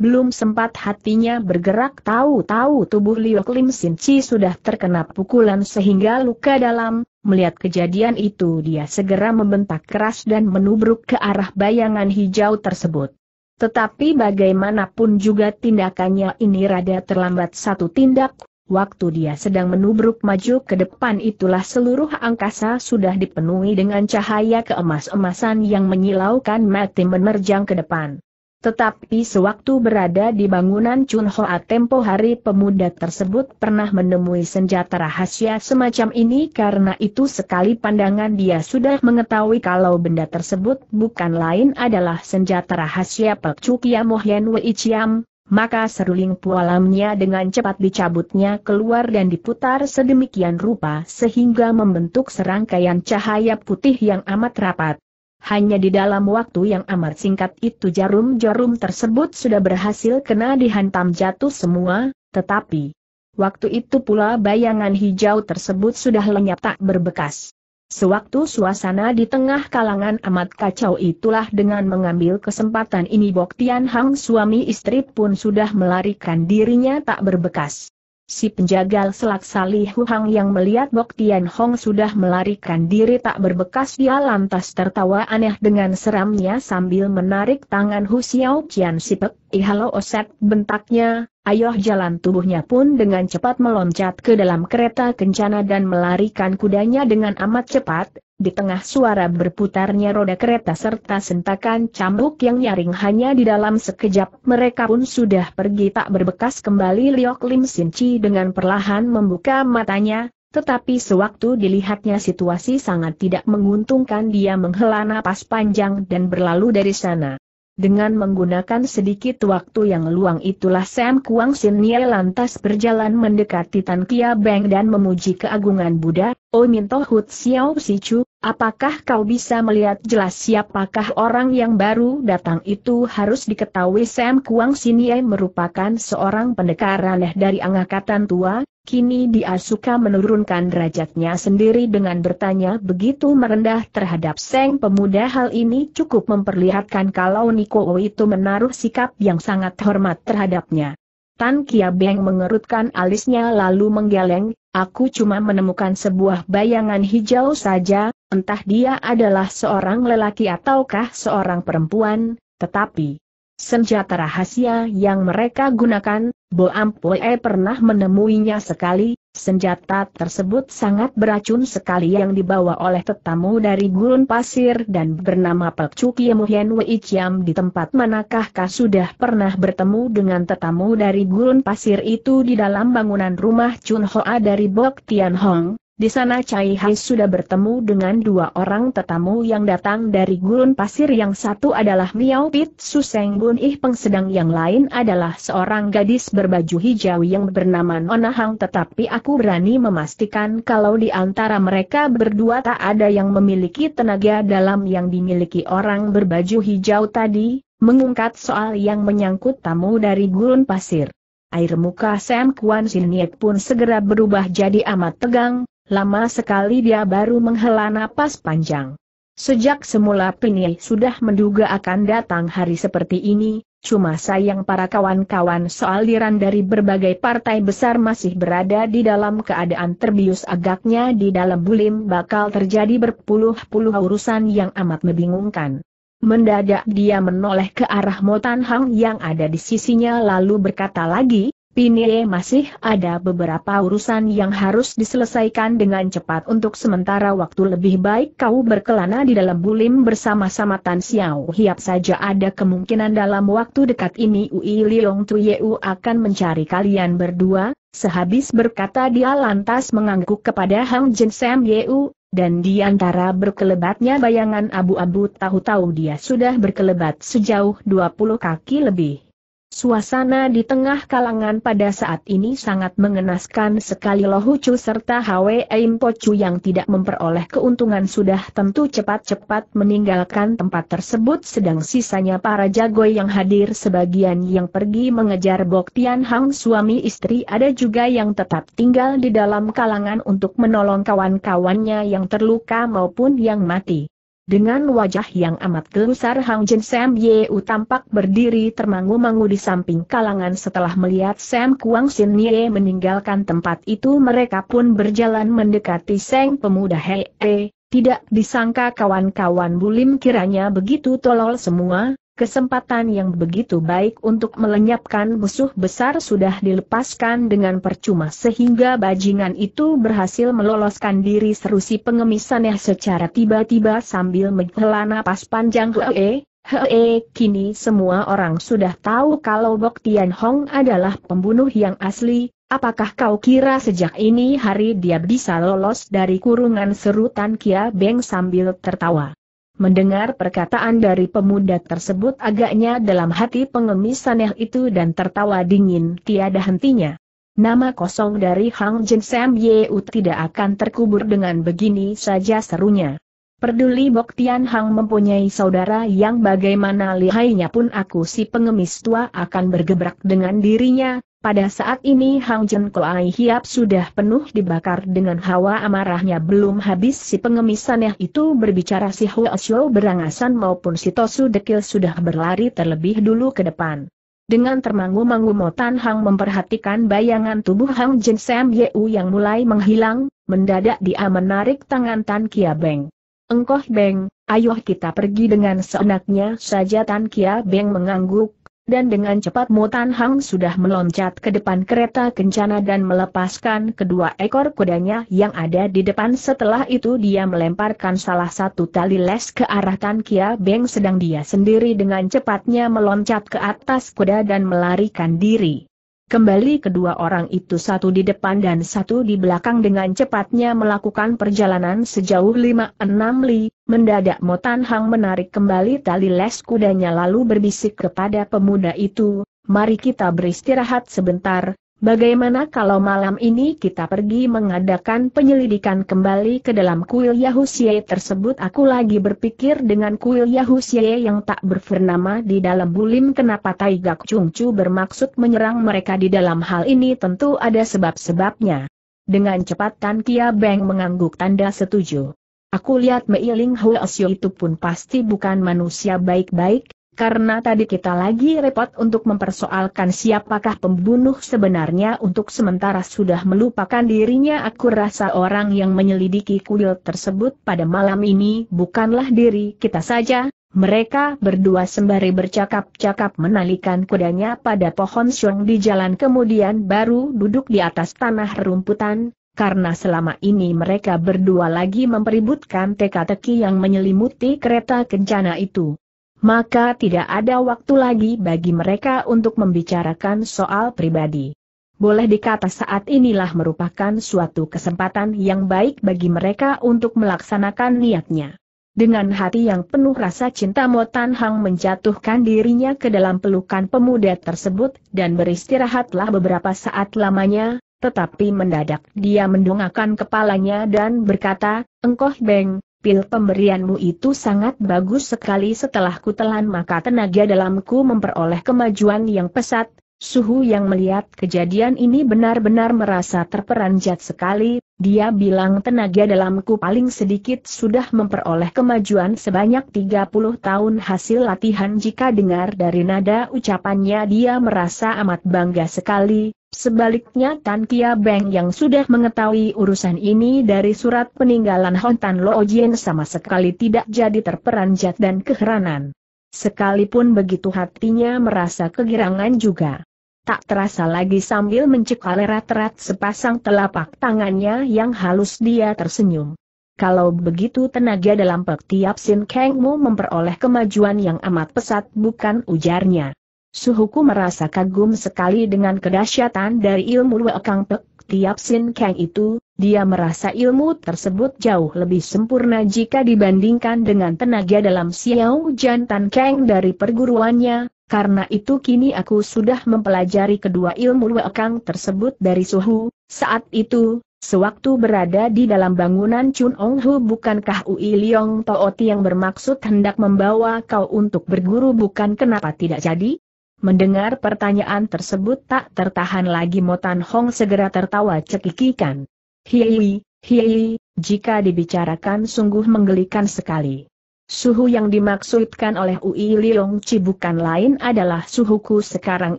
Belum sempat hatinya bergerak tahu-tahu tubuh Liu Lim Sin Chi sudah terkena pukulan sehingga luka dalam, melihat kejadian itu dia segera membentak keras dan menubruk ke arah bayangan hijau tersebut. Tetapi bagaimanapun juga tindakannya ini rada terlambat satu tindak, waktu dia sedang menubruk maju ke depan itulah seluruh angkasa sudah dipenuhi dengan cahaya keemas-emasan yang menyilaukan mati menerjang ke depan. Tetapi sewaktu berada di bangunan Hoa tempo hari pemuda tersebut pernah menemui senjata rahasia semacam ini karena itu sekali pandangan dia sudah mengetahui kalau benda tersebut bukan lain adalah senjata rahasia Pekcukia Mohyen Wei Chiam, maka seruling pualamnya dengan cepat dicabutnya keluar dan diputar sedemikian rupa sehingga membentuk serangkaian cahaya putih yang amat rapat. Hanya di dalam waktu yang amat singkat itu jarum-jarum tersebut sudah berhasil kena dihantam jatuh semua, tetapi waktu itu pula bayangan hijau tersebut sudah lenyap tak berbekas. Sewaktu suasana di tengah kalangan amat kacau itulah dengan mengambil kesempatan ini Bok Tian Hang suami istri pun sudah melarikan dirinya tak berbekas. Si penjagal selak Salih Huhang yang melihat Bok Tian Hong sudah melarikan diri tak berbekas dia lantas tertawa aneh dengan seramnya sambil menarik tangan Hu Xiao Qian Sipek, ihalo oset bentaknya, ayoh jalan tubuhnya pun dengan cepat meloncat ke dalam kereta kencana dan melarikan kudanya dengan amat cepat, di tengah suara berputarnya roda kereta serta sentakan cambuk yang nyaring hanya di dalam sekejap mereka pun sudah pergi tak berbekas kembali Liok Lim Sin Chi dengan perlahan membuka matanya, tetapi sewaktu dilihatnya situasi sangat tidak menguntungkan dia menghela napas panjang dan berlalu dari sana. Dengan menggunakan sedikit waktu yang luang itulah Sam Kuang Sin Nye lantas berjalan mendekati Tan Kia Beng dan memuji keagungan Buddha, Oh Minto, Hut Xiao Sichu, apakah kau bisa melihat jelas siapakah orang yang baru datang itu harus diketahui Sam Kuang Siniye merupakan seorang pendekar aneh dari angkatan tua, kini dia suka menurunkan derajatnya sendiri dengan bertanya begitu merendah terhadap Seng pemuda hal ini cukup memperlihatkan kalau Niko itu menaruh sikap yang sangat hormat terhadapnya. Tan Kia Beng mengerutkan alisnya lalu menggeleng, aku cuma menemukan sebuah bayangan hijau saja, entah dia adalah seorang lelaki ataukah seorang perempuan, tetapi senjata rahasia yang mereka gunakan, Bo Ampue pernah menemuinya sekali, Senjata tersebut sangat beracun sekali yang dibawa oleh tetamu dari gurun pasir dan bernama Pek Cukie Hien Wei Chiam di tempat manakah kah sudah pernah bertemu dengan tetamu dari gurun pasir itu di dalam bangunan rumah Chun Hoa dari Bok Tian Hong? Di sana Cai Hai sudah bertemu dengan dua orang tetamu yang datang dari gurun pasir yang satu adalah Miao Pit Suseng Bun Ih Peng sedang yang lain adalah seorang gadis berbaju hijau yang bernama Nona Hang tetapi aku berani memastikan kalau di antara mereka berdua tak ada yang memiliki tenaga dalam yang dimiliki orang berbaju hijau tadi, mengungkat soal yang menyangkut tamu dari gurun pasir. Air muka Sam Kuan Niek pun segera berubah jadi amat tegang, Lama sekali dia baru menghela napas panjang. Sejak semula Pini sudah menduga akan datang hari seperti ini, cuma sayang para kawan-kawan soal soaliran dari berbagai partai besar masih berada di dalam keadaan terbius agaknya di dalam bulim bakal terjadi berpuluh-puluh urusan yang amat membingungkan. Mendadak dia menoleh ke arah Motan Hang yang ada di sisinya lalu berkata lagi, Pinie masih ada beberapa urusan yang harus diselesaikan dengan cepat untuk sementara waktu lebih baik kau berkelana di dalam bulim bersama-sama Tan Xiao Hiap saja ada kemungkinan dalam waktu dekat ini Ui Leong Tuyeu akan mencari kalian berdua, sehabis berkata dia lantas mengangguk kepada Hang Jin Sam Yeu, dan di antara berkelebatnya bayangan abu-abu tahu-tahu dia sudah berkelebat sejauh 20 kaki lebih. Suasana di tengah kalangan pada saat ini sangat mengenaskan sekali Lohucu serta Hwe Impocu yang tidak memperoleh keuntungan sudah tentu cepat-cepat meninggalkan tempat tersebut sedang sisanya para jago yang hadir sebagian yang pergi mengejar Bok Tian Hang suami istri ada juga yang tetap tinggal di dalam kalangan untuk menolong kawan-kawannya yang terluka maupun yang mati. Dengan wajah yang amat gelusar, Hang Jin Sam Ye Yeu tampak berdiri termangu-mangu di samping kalangan setelah melihat Sam Kuang Sin Ye meninggalkan tempat itu mereka pun berjalan mendekati Seng pemuda Hei e. Tidak disangka kawan-kawan Bulim kiranya begitu tolol semua, Kesempatan yang begitu baik untuk melenyapkan musuh besar sudah dilepaskan dengan percuma sehingga bajingan itu berhasil meloloskan diri seru si pengemisannya secara tiba-tiba sambil menghela napas panjang hee, hee, kini semua orang sudah tahu kalau Bok Tian Hong adalah pembunuh yang asli, apakah kau kira sejak ini hari dia bisa lolos dari kurungan serutan Kia Beng sambil tertawa. Mendengar perkataan dari pemuda tersebut agaknya dalam hati pengemis saneh itu dan tertawa dingin tiada hentinya. Nama kosong dari Hang Jin Sam Yeu tidak akan terkubur dengan begini saja serunya. Perduli Bok Tian Hang mempunyai saudara yang bagaimana lihainya pun aku si pengemis tua akan bergebrak dengan dirinya, pada saat ini Hang Jen Koai Hiap sudah penuh dibakar dengan hawa amarahnya belum habis si pengemis aneh itu berbicara si Huo Xiu berangasan maupun si Tosu Dekil sudah berlari terlebih dulu ke depan. Dengan termangu-mangu Motan Hang memperhatikan bayangan tubuh Hang Jen Sam Yeu yang mulai menghilang, mendadak dia menarik tangan Tan Kia Beng. Engkoh Beng, ayo kita pergi dengan seenaknya saja Tan Kia Beng mengangguk, dan dengan cepat Mo Tan Hang sudah meloncat ke depan kereta kencana dan melepaskan kedua ekor kudanya yang ada di depan setelah itu dia melemparkan salah satu tali les ke arah Tan Kia Beng sedang dia sendiri dengan cepatnya meloncat ke atas kuda dan melarikan diri. Kembali kedua orang itu satu di depan dan satu di belakang dengan cepatnya melakukan perjalanan sejauh lima enam li, mendadak Motan Hang menarik kembali tali les kudanya lalu berbisik kepada pemuda itu, mari kita beristirahat sebentar, Bagaimana kalau malam ini kita pergi mengadakan penyelidikan kembali ke dalam kuil Yahusye tersebut? Aku lagi berpikir dengan kuil Yahusye yang tak berfernama di dalam bulim kenapa Taigak Chungchu bermaksud menyerang mereka di dalam hal ini tentu ada sebab-sebabnya. Dengan cepat Tan Kia Beng mengangguk tanda setuju. Aku lihat Mei Ling Hwasyo itu pun pasti bukan manusia baik-baik, karena tadi kita lagi repot untuk mempersoalkan siapakah pembunuh sebenarnya untuk sementara sudah melupakan dirinya aku rasa orang yang menyelidiki kuil tersebut pada malam ini bukanlah diri kita saja, mereka berdua sembari bercakap-cakap menalikan kudanya pada pohon siung di jalan kemudian baru duduk di atas tanah rumputan, karena selama ini mereka berdua lagi mempeributkan teka-teki yang menyelimuti kereta kencana itu maka tidak ada waktu lagi bagi mereka untuk membicarakan soal pribadi. Boleh dikata saat inilah merupakan suatu kesempatan yang baik bagi mereka untuk melaksanakan niatnya. Dengan hati yang penuh rasa cinta Mo Tan Hang menjatuhkan dirinya ke dalam pelukan pemuda tersebut dan beristirahatlah beberapa saat lamanya, tetapi mendadak dia mendongakkan kepalanya dan berkata, Engkoh Beng, pil pemberianmu itu sangat bagus sekali setelah kutelan maka tenaga dalamku memperoleh kemajuan yang pesat, Suhu yang melihat kejadian ini benar-benar merasa terperanjat sekali, dia bilang tenaga dalamku paling sedikit sudah memperoleh kemajuan sebanyak 30 tahun hasil latihan jika dengar dari nada ucapannya dia merasa amat bangga sekali, sebaliknya Tan Kia Beng yang sudah mengetahui urusan ini dari surat peninggalan Hontan Lo Jien sama sekali tidak jadi terperanjat dan keheranan. Sekalipun begitu hatinya merasa kegirangan juga. Tak terasa lagi sambil mencekal erat-erat sepasang telapak tangannya yang halus dia tersenyum. Kalau begitu tenaga dalam pektiap Sin Kengmu memperoleh kemajuan yang amat pesat bukan ujarnya. Suhuku merasa kagum sekali dengan kedahsyatan dari ilmu Wekang Tiap Sin Keng itu, dia merasa ilmu tersebut jauh lebih sempurna jika dibandingkan dengan tenaga dalam Xiao Jantan Keng dari perguruannya, karena itu kini aku sudah mempelajari kedua ilmu Wekang tersebut dari suhu, saat itu, sewaktu berada di dalam bangunan Chun Ong Hu bukankah Ui Leong Tooti yang bermaksud hendak membawa kau untuk berguru bukan kenapa tidak jadi? Mendengar pertanyaan tersebut tak tertahan lagi Motan Hong segera tertawa cekikikan. Hiei, hiei, jika dibicarakan sungguh menggelikan sekali. Suhu yang dimaksudkan oleh Ui Liong Chi bukan lain adalah suhuku sekarang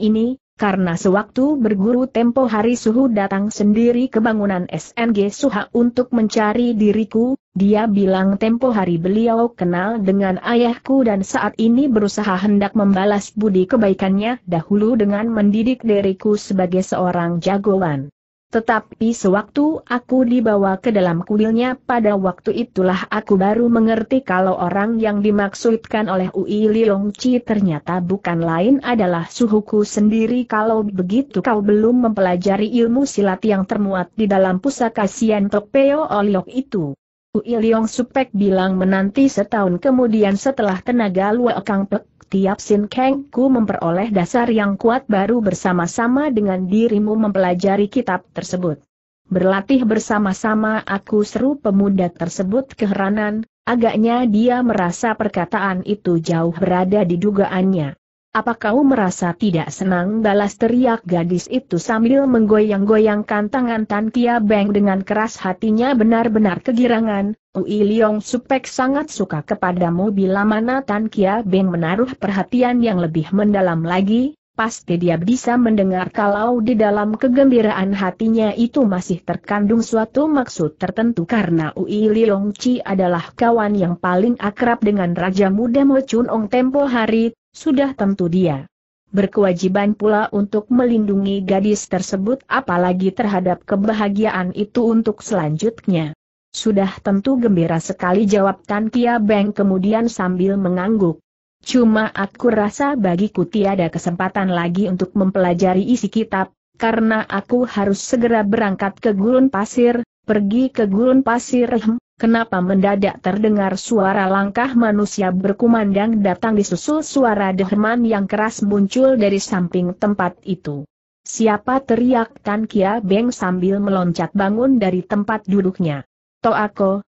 ini, karena sewaktu berguru tempo hari suhu datang sendiri ke bangunan SNG Suha untuk mencari diriku, dia bilang tempo hari beliau kenal dengan ayahku dan saat ini berusaha hendak membalas budi kebaikannya dahulu dengan mendidik diriku sebagai seorang jagoan. Tetapi sewaktu aku dibawa ke dalam kuilnya pada waktu itulah aku baru mengerti kalau orang yang dimaksudkan oleh Ui Chi ternyata bukan lain adalah suhuku sendiri kalau begitu kau belum mempelajari ilmu silat yang termuat di dalam pusaka Sian Topeo Oliok itu. Ui Liong Supek bilang menanti setahun kemudian setelah tenaga Luo Kang Pek tiap Sin Kang Ku memperoleh dasar yang kuat baru bersama-sama dengan dirimu mempelajari kitab tersebut. Berlatih bersama-sama aku seru pemuda tersebut keheranan, agaknya dia merasa perkataan itu jauh berada di dugaannya. Apa kau merasa tidak senang balas teriak gadis itu sambil menggoyang-goyangkan tangan Tan Kia Beng dengan keras hatinya benar-benar kegirangan, Ui Liong Supek sangat suka kepadamu bila mana Tan Kia Beng menaruh perhatian yang lebih mendalam lagi, pasti dia bisa mendengar kalau di dalam kegembiraan hatinya itu masih terkandung suatu maksud tertentu karena Ui Liong Chi adalah kawan yang paling akrab dengan Raja Muda Mo Chun Ong tempo hari, sudah tentu dia berkewajiban pula untuk melindungi gadis tersebut apalagi terhadap kebahagiaan itu untuk selanjutnya. Sudah tentu gembira sekali jawab Tan Kia Beng kemudian sambil mengangguk. Cuma aku rasa bagiku tiada kesempatan lagi untuk mempelajari isi kitab, karena aku harus segera berangkat ke gurun pasir, pergi ke gurun pasir. Hmm kenapa mendadak terdengar suara langkah manusia berkumandang datang disusul suara deheman yang keras muncul dari samping tempat itu. Siapa teriak Tan Kia Beng sambil meloncat bangun dari tempat duduknya. Toh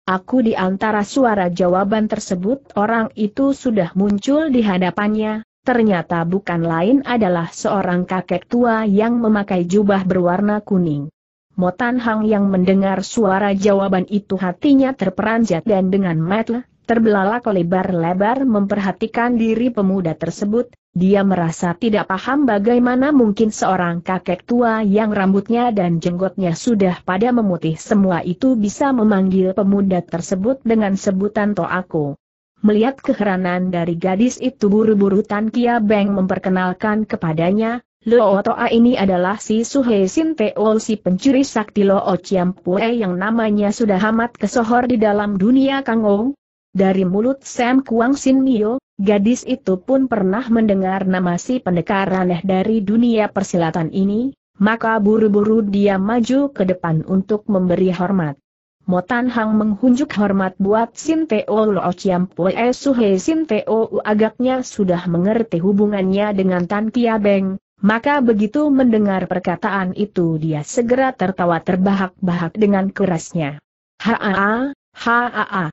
aku di antara suara jawaban tersebut orang itu sudah muncul di hadapannya, ternyata bukan lain adalah seorang kakek tua yang memakai jubah berwarna kuning. Motan Hang yang mendengar suara jawaban itu hatinya terperanjat dan dengan mata terbelalak lebar-lebar memperhatikan diri pemuda tersebut, dia merasa tidak paham bagaimana mungkin seorang kakek tua yang rambutnya dan jenggotnya sudah pada memutih semua itu bisa memanggil pemuda tersebut dengan sebutan Toako. Melihat keheranan dari gadis itu buru-buru Tan Kia Beng memperkenalkan kepadanya, Lo Toa ini adalah si Suhe Sin Teol si pencuri sakti Lo Chiam Pue yang namanya sudah amat kesohor di dalam dunia Kangou. Dari mulut Sam Kuang Sin Mio, gadis itu pun pernah mendengar nama si pendekar aneh dari dunia persilatan ini, maka buru-buru dia maju ke depan untuk memberi hormat. Motan Hang menghunjuk hormat buat Sin Teo Lo Chiam Pue Suhe Sin Teo agaknya sudah mengerti hubungannya dengan Tan Kia Beng, maka begitu mendengar perkataan itu dia segera tertawa terbahak-bahak dengan kerasnya. Haa, haa,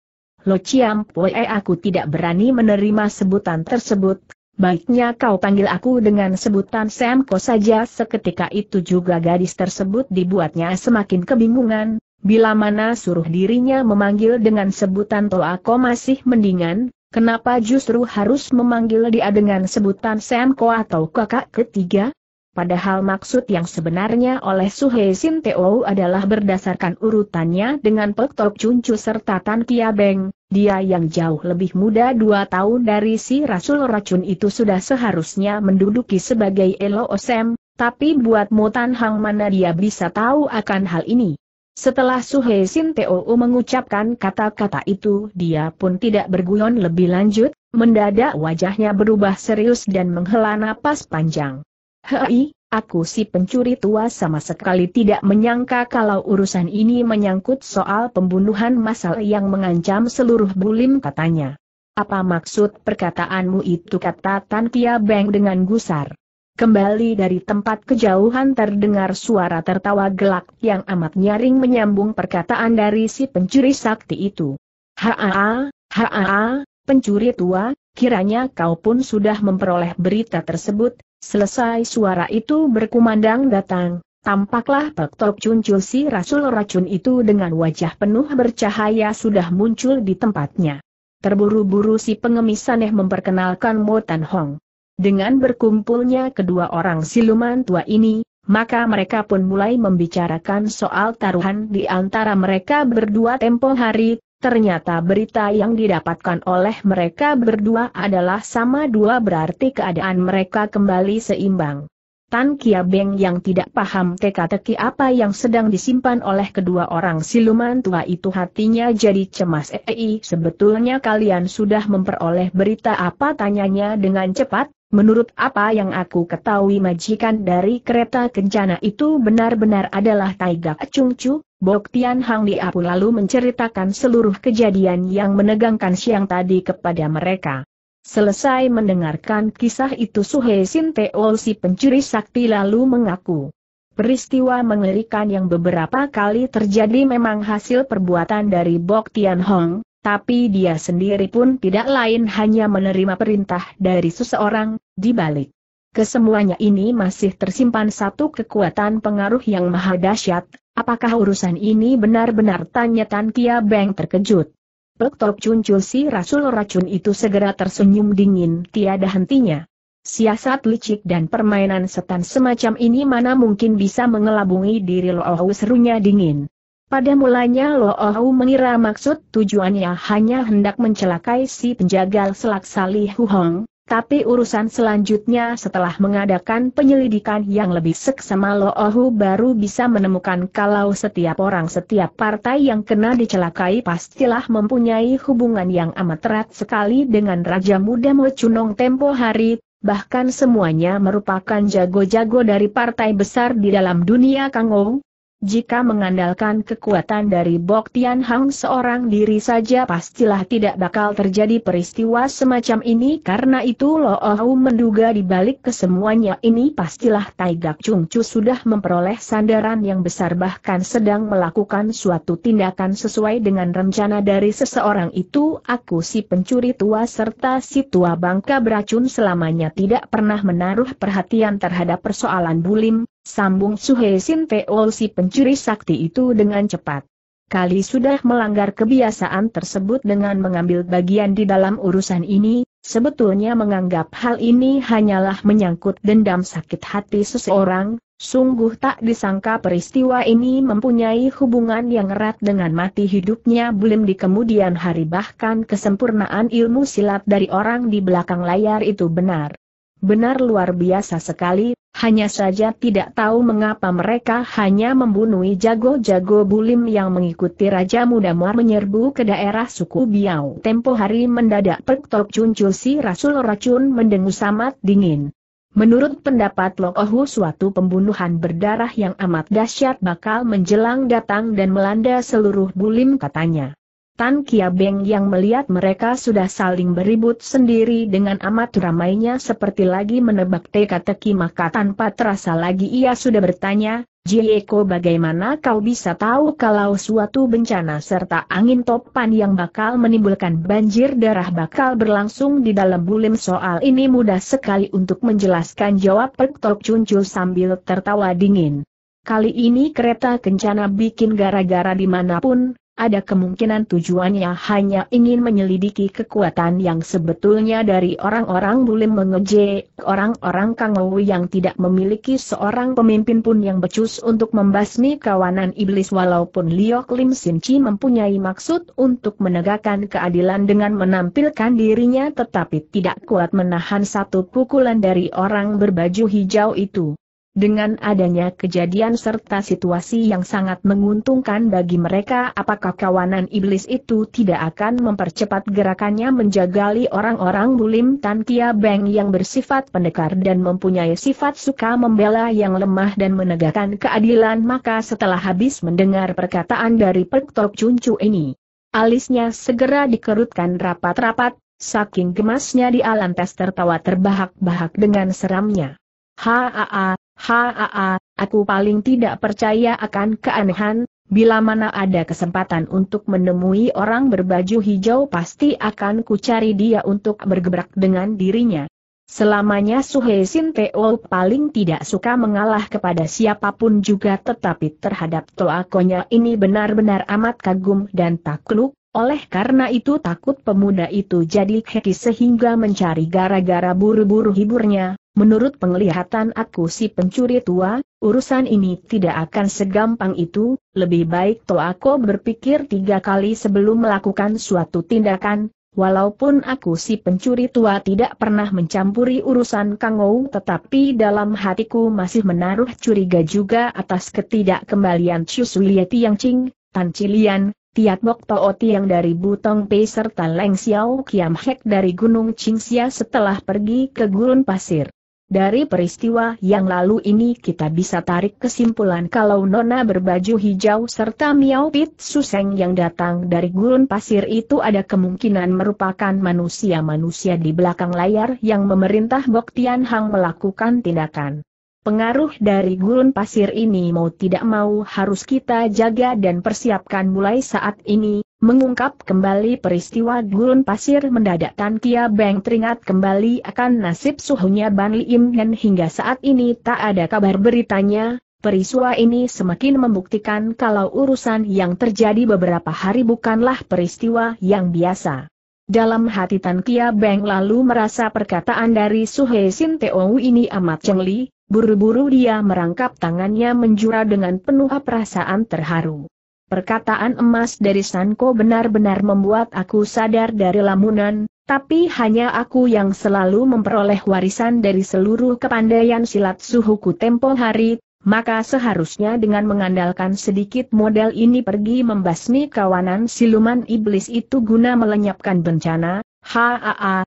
Lo ciam poe aku tidak berani menerima sebutan tersebut, baiknya kau panggil aku dengan sebutan Semko saja seketika itu juga gadis tersebut dibuatnya semakin kebingungan, bila mana suruh dirinya memanggil dengan sebutan Toako masih mendingan, Kenapa justru harus memanggil dia dengan sebutan Senko atau kakak ketiga? Padahal maksud yang sebenarnya oleh Suhe Sin Teo adalah berdasarkan urutannya dengan Pek Tok Chu serta Tan Kia Beng, dia yang jauh lebih muda dua tahun dari si Rasul Racun itu sudah seharusnya menduduki sebagai Elo Osem, tapi buat Mo Tan Hang mana dia bisa tahu akan hal ini? Setelah Suhe Sin Teo mengucapkan kata-kata itu dia pun tidak berguyon lebih lanjut, mendadak wajahnya berubah serius dan menghela napas panjang. Hei, aku si pencuri tua sama sekali tidak menyangka kalau urusan ini menyangkut soal pembunuhan masal yang mengancam seluruh bulim katanya. Apa maksud perkataanmu itu kata Tan Pia Beng dengan gusar? Kembali dari tempat kejauhan terdengar suara tertawa gelak yang amat nyaring menyambung perkataan dari si pencuri sakti itu. Haa, haa, pencuri tua, kiranya kau pun sudah memperoleh berita tersebut, selesai suara itu berkumandang datang. Tampaklah Pektok Cuncul si Rasul Racun itu dengan wajah penuh bercahaya sudah muncul di tempatnya. Terburu-buru si pengemis aneh memperkenalkan Mo Tan Hong. Dengan berkumpulnya kedua orang siluman tua ini, maka mereka pun mulai membicarakan soal taruhan di antara mereka berdua tempo hari, ternyata berita yang didapatkan oleh mereka berdua adalah sama dua berarti keadaan mereka kembali seimbang. Tan Kia Beng yang tidak paham teka-teki apa yang sedang disimpan oleh kedua orang siluman tua itu hatinya jadi cemas. Ei, sebetulnya kalian sudah memperoleh berita apa tanyanya dengan cepat, Menurut apa yang aku ketahui majikan dari kereta kencana itu benar-benar adalah Taiga Chungcu, Bok Tian Hang lalu menceritakan seluruh kejadian yang menegangkan siang tadi kepada mereka. Selesai mendengarkan kisah itu Suhe Sin Teol si pencuri sakti lalu mengaku. Peristiwa mengerikan yang beberapa kali terjadi memang hasil perbuatan dari Bok Tian Hong, tapi dia sendiri pun tidak lain hanya menerima perintah dari seseorang, di balik. Kesemuanya ini masih tersimpan satu kekuatan pengaruh yang maha dahsyat, apakah urusan ini benar-benar tanya Tan Kia Beng terkejut. Pektop cuncul si rasul racun itu segera tersenyum dingin tiada hentinya. Siasat licik dan permainan setan semacam ini mana mungkin bisa mengelabungi diri Lo Lohu serunya dingin. Pada mulanya Lo Ohu mengira maksud tujuannya hanya hendak mencelakai si penjagal selak Salih Huhong, tapi urusan selanjutnya setelah mengadakan penyelidikan yang lebih seksama Lo Ohu baru bisa menemukan kalau setiap orang setiap partai yang kena dicelakai pastilah mempunyai hubungan yang amat erat sekali dengan Raja Muda Mo Chunong tempo hari, bahkan semuanya merupakan jago-jago dari partai besar di dalam dunia Kangou, jika mengandalkan kekuatan dari Bok Tian Hang seorang diri saja pastilah tidak bakal terjadi peristiwa semacam ini karena itu Lo Ohu menduga di balik kesemuanya ini pastilah Tai Gak Chung Chu sudah memperoleh sandaran yang besar bahkan sedang melakukan suatu tindakan sesuai dengan rencana dari seseorang itu aku si pencuri tua serta si tua bangka beracun selamanya tidak pernah menaruh perhatian terhadap persoalan bulim, Sambung Suhe Sin Peol si pencuri sakti itu dengan cepat. Kali sudah melanggar kebiasaan tersebut dengan mengambil bagian di dalam urusan ini, sebetulnya menganggap hal ini hanyalah menyangkut dendam sakit hati seseorang, sungguh tak disangka peristiwa ini mempunyai hubungan yang erat dengan mati hidupnya belum di kemudian hari bahkan kesempurnaan ilmu silat dari orang di belakang layar itu benar. Benar luar biasa sekali, hanya saja tidak tahu mengapa mereka hanya membunuhi jago-jago bulim yang mengikuti Raja Muda Muar menyerbu ke daerah suku Biau. Tempo hari mendadak Pek Tok si Rasul Racun mendengus amat dingin. Menurut pendapat Lokohu suatu pembunuhan berdarah yang amat dahsyat bakal menjelang datang dan melanda seluruh bulim katanya. Tan Kia Beng yang melihat mereka sudah saling beribut sendiri dengan amat ramainya seperti lagi menebak teka-teki maka tanpa terasa lagi ia sudah bertanya, Jieko bagaimana kau bisa tahu kalau suatu bencana serta angin topan yang bakal menimbulkan banjir darah bakal berlangsung di dalam bulim soal ini mudah sekali untuk menjelaskan jawab Pek Tok sambil tertawa dingin. Kali ini kereta kencana bikin gara-gara dimanapun, ada kemungkinan tujuannya hanya ingin menyelidiki kekuatan yang sebetulnya dari orang-orang bulim mengejek orang-orang kangau yang tidak memiliki seorang pemimpin pun yang becus untuk membasmi kawanan iblis walaupun Liok Lim Sin Chi mempunyai maksud untuk menegakkan keadilan dengan menampilkan dirinya tetapi tidak kuat menahan satu pukulan dari orang berbaju hijau itu. Dengan adanya kejadian serta situasi yang sangat menguntungkan bagi mereka apakah kawanan iblis itu tidak akan mempercepat gerakannya menjagali orang-orang bulim Tan Kia Beng yang bersifat pendekar dan mempunyai sifat suka membela yang lemah dan menegakkan keadilan maka setelah habis mendengar perkataan dari Pek Cuncu ini. Alisnya segera dikerutkan rapat-rapat, saking gemasnya di lantas tertawa terbahak-bahak dengan seramnya. Haa, Haa, aku paling tidak percaya akan keanehan, bila mana ada kesempatan untuk menemui orang berbaju hijau pasti akan kucari dia untuk bergebrak dengan dirinya. Selamanya Suhe Sin Teo paling tidak suka mengalah kepada siapapun juga tetapi terhadap toakonya ini benar-benar amat kagum dan takluk, oleh karena itu takut pemuda itu jadi heki sehingga mencari gara-gara buru-buru hiburnya, Menurut penglihatan aku si pencuri tua, urusan ini tidak akan segampang itu, lebih baik aku berpikir tiga kali sebelum melakukan suatu tindakan, walaupun aku si pencuri tua tidak pernah mencampuri urusan Kangou tetapi dalam hatiku masih menaruh curiga juga atas ketidakkembalian Chusuye Yang Ching, Tan Cilian, Tiat Bok Tao yang dari Butong Pei serta Leng Xiao Kiam Hek dari Gunung Qingxia setelah pergi ke Gurun Pasir. Dari peristiwa yang lalu ini kita bisa tarik kesimpulan kalau Nona berbaju hijau serta Miao Pit Suseng yang datang dari gurun pasir itu ada kemungkinan merupakan manusia-manusia di belakang layar yang memerintah Bok Tian Hang melakukan tindakan. Pengaruh dari gurun pasir ini mau tidak mau harus kita jaga dan persiapkan mulai saat ini, Mengungkap kembali peristiwa gurun pasir mendadak Tan Kia Beng teringat kembali akan nasib suhunya Ban Im dan hingga saat ini tak ada kabar beritanya, Peristiwa ini semakin membuktikan kalau urusan yang terjadi beberapa hari bukanlah peristiwa yang biasa. Dalam hati Tan Kia Beng lalu merasa perkataan dari Suhe Sin Teo ini amat cengli, buru-buru dia merangkap tangannya menjura dengan penuh perasaan terharu. Perkataan emas dari Sanko benar-benar membuat aku sadar dari lamunan, tapi hanya aku yang selalu memperoleh warisan dari seluruh kepandaian silat suhuku tempo hari, maka seharusnya dengan mengandalkan sedikit modal ini pergi membasmi kawanan siluman iblis itu guna melenyapkan bencana, haa,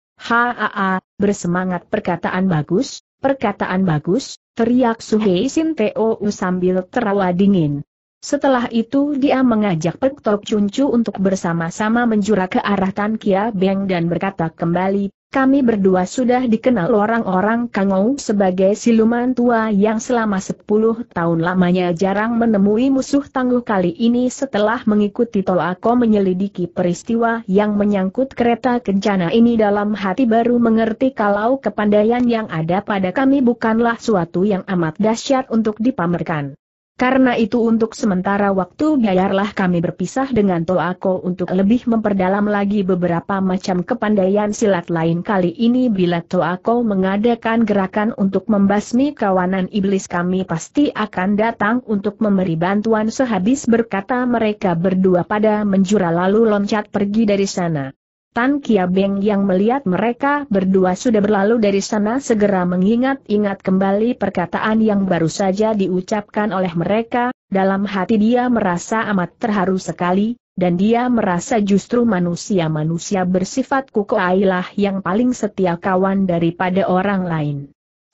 haa, bersemangat perkataan bagus, perkataan bagus, teriak Suhei Sinteo sambil terawa dingin. Setelah itu dia mengajak Pek Tok Chuncu untuk bersama-sama menjura ke arah Tan Kia Beng dan berkata kembali, kami berdua sudah dikenal orang-orang Kangou sebagai siluman tua yang selama sepuluh tahun lamanya jarang menemui musuh tangguh kali ini setelah mengikuti Tol Ako menyelidiki peristiwa yang menyangkut kereta kencana ini dalam hati baru mengerti kalau kepandaian yang ada pada kami bukanlah suatu yang amat dahsyat untuk dipamerkan. Karena itu untuk sementara waktu biarlah kami berpisah dengan Toako untuk lebih memperdalam lagi beberapa macam kepandaian silat lain kali ini bila Toako mengadakan gerakan untuk membasmi kawanan iblis kami pasti akan datang untuk memberi bantuan sehabis berkata mereka berdua pada menjura lalu loncat pergi dari sana. Tan Kia Beng yang melihat mereka berdua sudah berlalu dari sana segera mengingat-ingat kembali perkataan yang baru saja diucapkan oleh mereka, dalam hati dia merasa amat terharu sekali, dan dia merasa justru manusia-manusia bersifat kukuailah yang paling setia kawan daripada orang lain.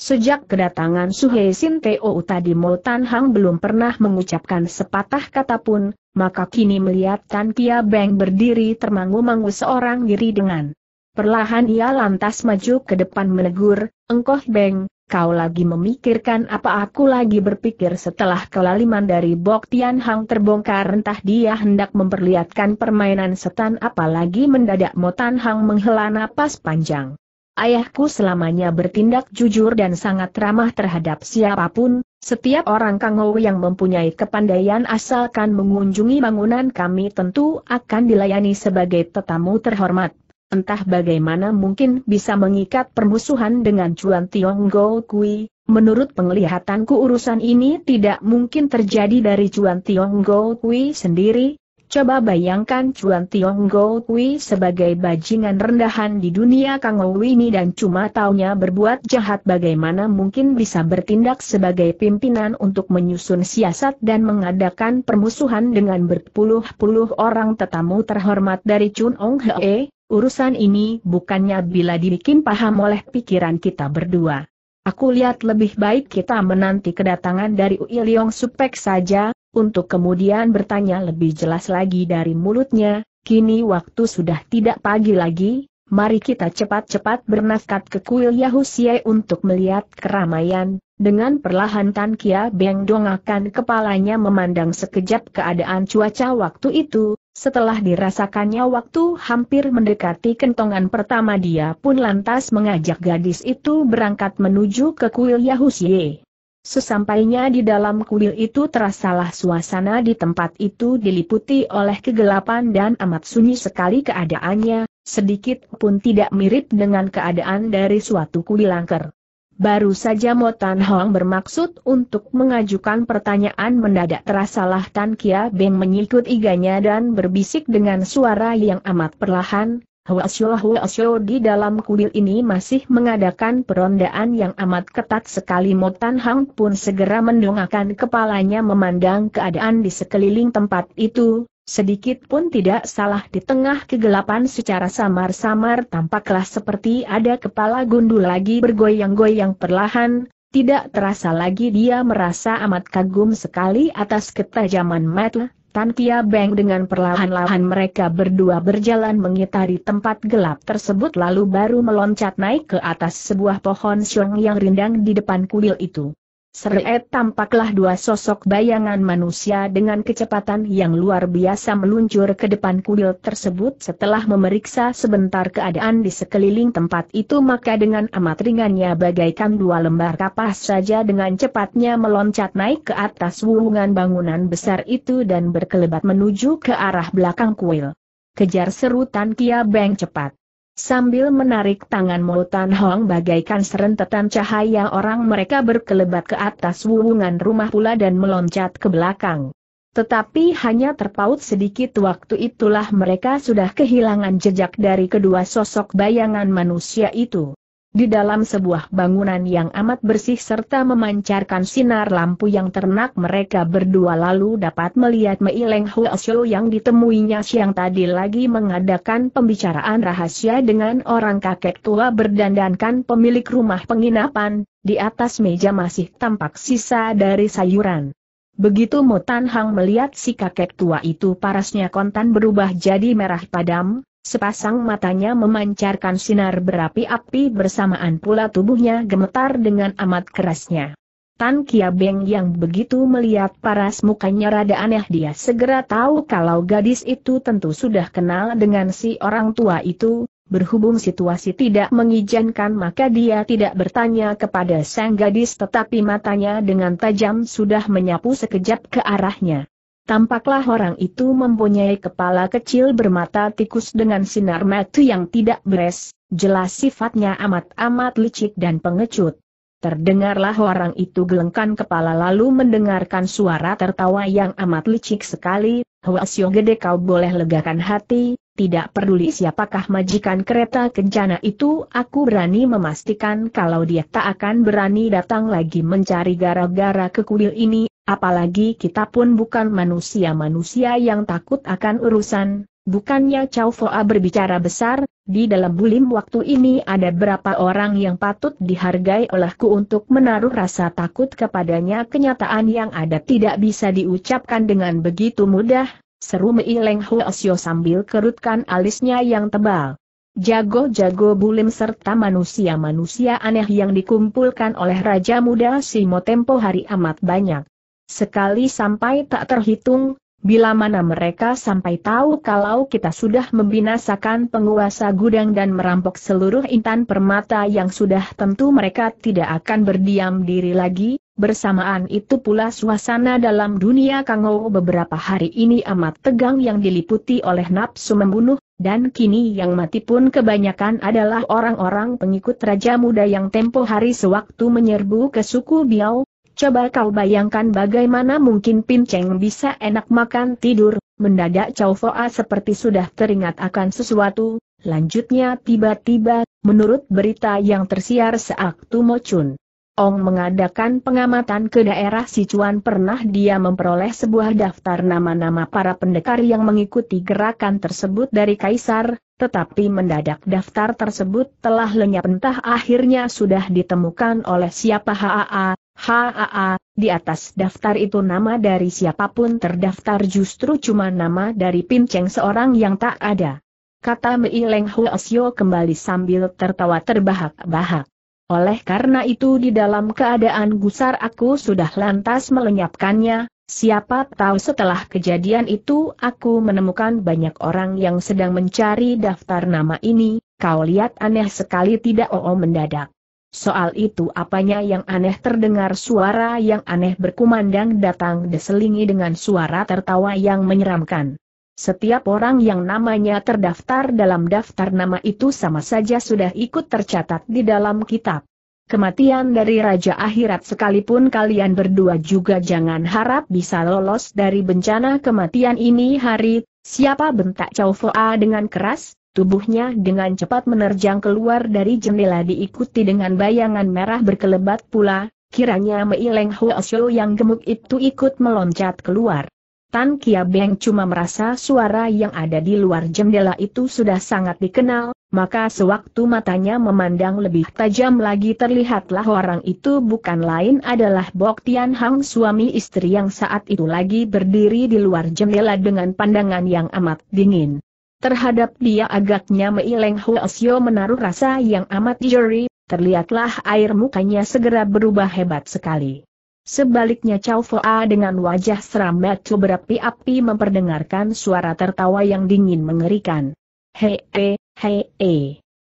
Sejak kedatangan Suhe Sin Teo tadi Mo Tan Hang belum pernah mengucapkan sepatah kata pun, maka kini melihat Tan Kia Beng berdiri termangu-mangu seorang diri dengan perlahan ia lantas maju ke depan menegur, Engkoh Beng, kau lagi memikirkan apa aku lagi berpikir setelah kelaliman dari Bok Tian Hang terbongkar entah dia hendak memperlihatkan permainan setan apalagi mendadak Mo Tan Hang menghela napas panjang. Ayahku selamanya bertindak jujur dan sangat ramah terhadap siapapun, setiap orang Kangou yang mempunyai kepandaian asalkan mengunjungi bangunan kami tentu akan dilayani sebagai tetamu terhormat. Entah bagaimana mungkin bisa mengikat permusuhan dengan Chuan Tionggo Kui, menurut penglihatanku urusan ini tidak mungkin terjadi dari Chuan Tionggo Kui sendiri, Coba bayangkan Chuan Tiong Go Kui sebagai bajingan rendahan di dunia Kang ini dan cuma taunya berbuat jahat bagaimana mungkin bisa bertindak sebagai pimpinan untuk menyusun siasat dan mengadakan permusuhan dengan berpuluh-puluh orang tetamu terhormat dari Chun Ong Hee, urusan ini bukannya bila dibikin paham oleh pikiran kita berdua. Aku lihat lebih baik kita menanti kedatangan dari Ui Leong Supek saja, untuk kemudian bertanya lebih jelas lagi dari mulutnya, kini waktu sudah tidak pagi lagi, mari kita cepat-cepat bernafkat ke kuil Yahusie untuk melihat keramaian, dengan perlahan Tan Kia Beng dongakan kepalanya memandang sekejap keadaan cuaca waktu itu, setelah dirasakannya waktu hampir mendekati kentongan pertama dia pun lantas mengajak gadis itu berangkat menuju ke kuil Yahusie. Sesampainya di dalam kuil itu terasalah suasana di tempat itu diliputi oleh kegelapan dan amat sunyi sekali keadaannya, sedikit pun tidak mirip dengan keadaan dari suatu kuil angker. Baru saja Motan Tan Hong bermaksud untuk mengajukan pertanyaan mendadak terasalah Tan Kia Beng menyikut iganya dan berbisik dengan suara yang amat perlahan, Huasyolah Huasyo di dalam kuil ini masih mengadakan perondaan yang amat ketat sekali Motan Hang pun segera mendongakkan kepalanya memandang keadaan di sekeliling tempat itu, sedikit pun tidak salah di tengah kegelapan secara samar-samar tampaklah seperti ada kepala gundul lagi bergoyang-goyang perlahan, tidak terasa lagi dia merasa amat kagum sekali atas ketajaman Matt. Tan Kia Beng dengan perlahan-lahan mereka berdua berjalan mengitari tempat gelap tersebut lalu baru meloncat naik ke atas sebuah pohon siung yang rindang di depan kuil itu. Seret tampaklah dua sosok bayangan manusia dengan kecepatan yang luar biasa meluncur ke depan kuil tersebut setelah memeriksa sebentar keadaan di sekeliling tempat itu maka dengan amat ringannya bagaikan dua lembar kapas saja dengan cepatnya meloncat naik ke atas wuhungan bangunan besar itu dan berkelebat menuju ke arah belakang kuil. Kejar serutan Kia Beng cepat. Sambil menarik tangan Mo Hong bagaikan serentetan cahaya orang mereka berkelebat ke atas wuwungan rumah pula dan meloncat ke belakang. Tetapi hanya terpaut sedikit waktu itulah mereka sudah kehilangan jejak dari kedua sosok bayangan manusia itu. Di dalam sebuah bangunan yang amat bersih serta memancarkan sinar lampu yang ternak mereka berdua lalu dapat melihat Mei Leng Huasyo yang ditemuinya siang tadi lagi mengadakan pembicaraan rahasia dengan orang kakek tua berdandankan pemilik rumah penginapan, di atas meja masih tampak sisa dari sayuran. Begitu Mo Tan Hang melihat si kakek tua itu parasnya kontan berubah jadi merah padam, Sepasang matanya memancarkan sinar berapi-api bersamaan pula tubuhnya gemetar dengan amat kerasnya. Tan Kia Beng yang begitu melihat paras mukanya rada aneh dia segera tahu kalau gadis itu tentu sudah kenal dengan si orang tua itu, Berhubung situasi tidak mengizinkan maka dia tidak bertanya kepada sang gadis tetapi matanya dengan tajam sudah menyapu sekejap ke arahnya. Tampaklah orang itu mempunyai kepala kecil bermata tikus dengan sinar mata yang tidak beres, jelas sifatnya amat-amat licik dan pengecut. Terdengarlah orang itu gelengkan kepala lalu mendengarkan suara tertawa yang amat licik sekali, Huasyo gede kau boleh legakan hati, tidak peduli siapakah majikan kereta kencana itu aku berani memastikan kalau dia tak akan berani datang lagi mencari gara-gara ke kuil ini Apalagi kita pun bukan manusia-manusia yang takut akan urusan, bukannya Chow Foa berbicara besar, di dalam bulim waktu ini ada berapa orang yang patut dihargai olehku untuk menaruh rasa takut kepadanya kenyataan yang ada tidak bisa diucapkan dengan begitu mudah, seru Mei Leng Huosyo sambil kerutkan alisnya yang tebal. Jago-jago bulim serta manusia-manusia aneh yang dikumpulkan oleh Raja Muda Simo tempo hari amat banyak. Sekali sampai tak terhitung, bila mana mereka sampai tahu kalau kita sudah membinasakan penguasa gudang dan merampok seluruh intan permata yang sudah tentu mereka tidak akan berdiam diri lagi, Bersamaan itu pula suasana dalam dunia Kangou beberapa hari ini amat tegang yang diliputi oleh nafsu membunuh, dan kini yang mati pun kebanyakan adalah orang-orang pengikut Raja Muda yang tempo hari sewaktu menyerbu ke suku Biao, Coba kau bayangkan bagaimana mungkin Pin Cheng bisa enak makan tidur, mendadak Chow Foa seperti sudah teringat akan sesuatu, lanjutnya tiba-tiba, menurut berita yang tersiar seaktu Chun, Ong mengadakan pengamatan ke daerah Sichuan pernah dia memperoleh sebuah daftar nama-nama para pendekar yang mengikuti gerakan tersebut dari Kaisar, tetapi mendadak daftar tersebut telah lenyap entah akhirnya sudah ditemukan oleh siapa HAA, Haa, di atas daftar itu nama dari siapapun terdaftar justru cuma nama dari pinceng seorang yang tak ada. Kata Mei Leng Huosyo kembali sambil tertawa terbahak-bahak. Oleh karena itu di dalam keadaan gusar aku sudah lantas melenyapkannya, siapa tahu setelah kejadian itu aku menemukan banyak orang yang sedang mencari daftar nama ini, kau lihat aneh sekali tidak oo mendadak. Soal itu apanya yang aneh terdengar suara yang aneh berkumandang datang diselingi dengan suara tertawa yang menyeramkan. Setiap orang yang namanya terdaftar dalam daftar nama itu sama saja sudah ikut tercatat di dalam kitab. Kematian dari Raja Akhirat sekalipun kalian berdua juga jangan harap bisa lolos dari bencana kematian ini hari, siapa bentak Cao Foa dengan keras? Tubuhnya dengan cepat menerjang keluar dari jendela diikuti dengan bayangan merah berkelebat pula, kiranya Mei Leng Hoesho yang gemuk itu ikut meloncat keluar. Tan Kia Beng cuma merasa suara yang ada di luar jendela itu sudah sangat dikenal, maka sewaktu matanya memandang lebih tajam lagi terlihatlah orang itu bukan lain adalah Bok Tian Hang suami istri yang saat itu lagi berdiri di luar jendela dengan pandangan yang amat dingin. Terhadap dia agaknya Mei Huo Huasyo menaruh rasa yang amat jeri, terlihatlah air mukanya segera berubah hebat sekali. Sebaliknya Chow Foa dengan wajah seram batu berapi-api memperdengarkan suara tertawa yang dingin mengerikan. Hei, hei, hei, hei.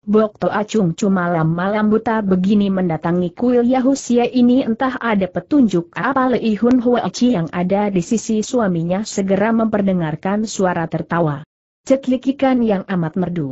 Bok Toa Chung cuma malam-malam buta begini mendatangi kuil Yahusia ini entah ada petunjuk apa Lei Hun Hua Chi yang ada di sisi suaminya segera memperdengarkan suara tertawa cekikikan yang amat merdu.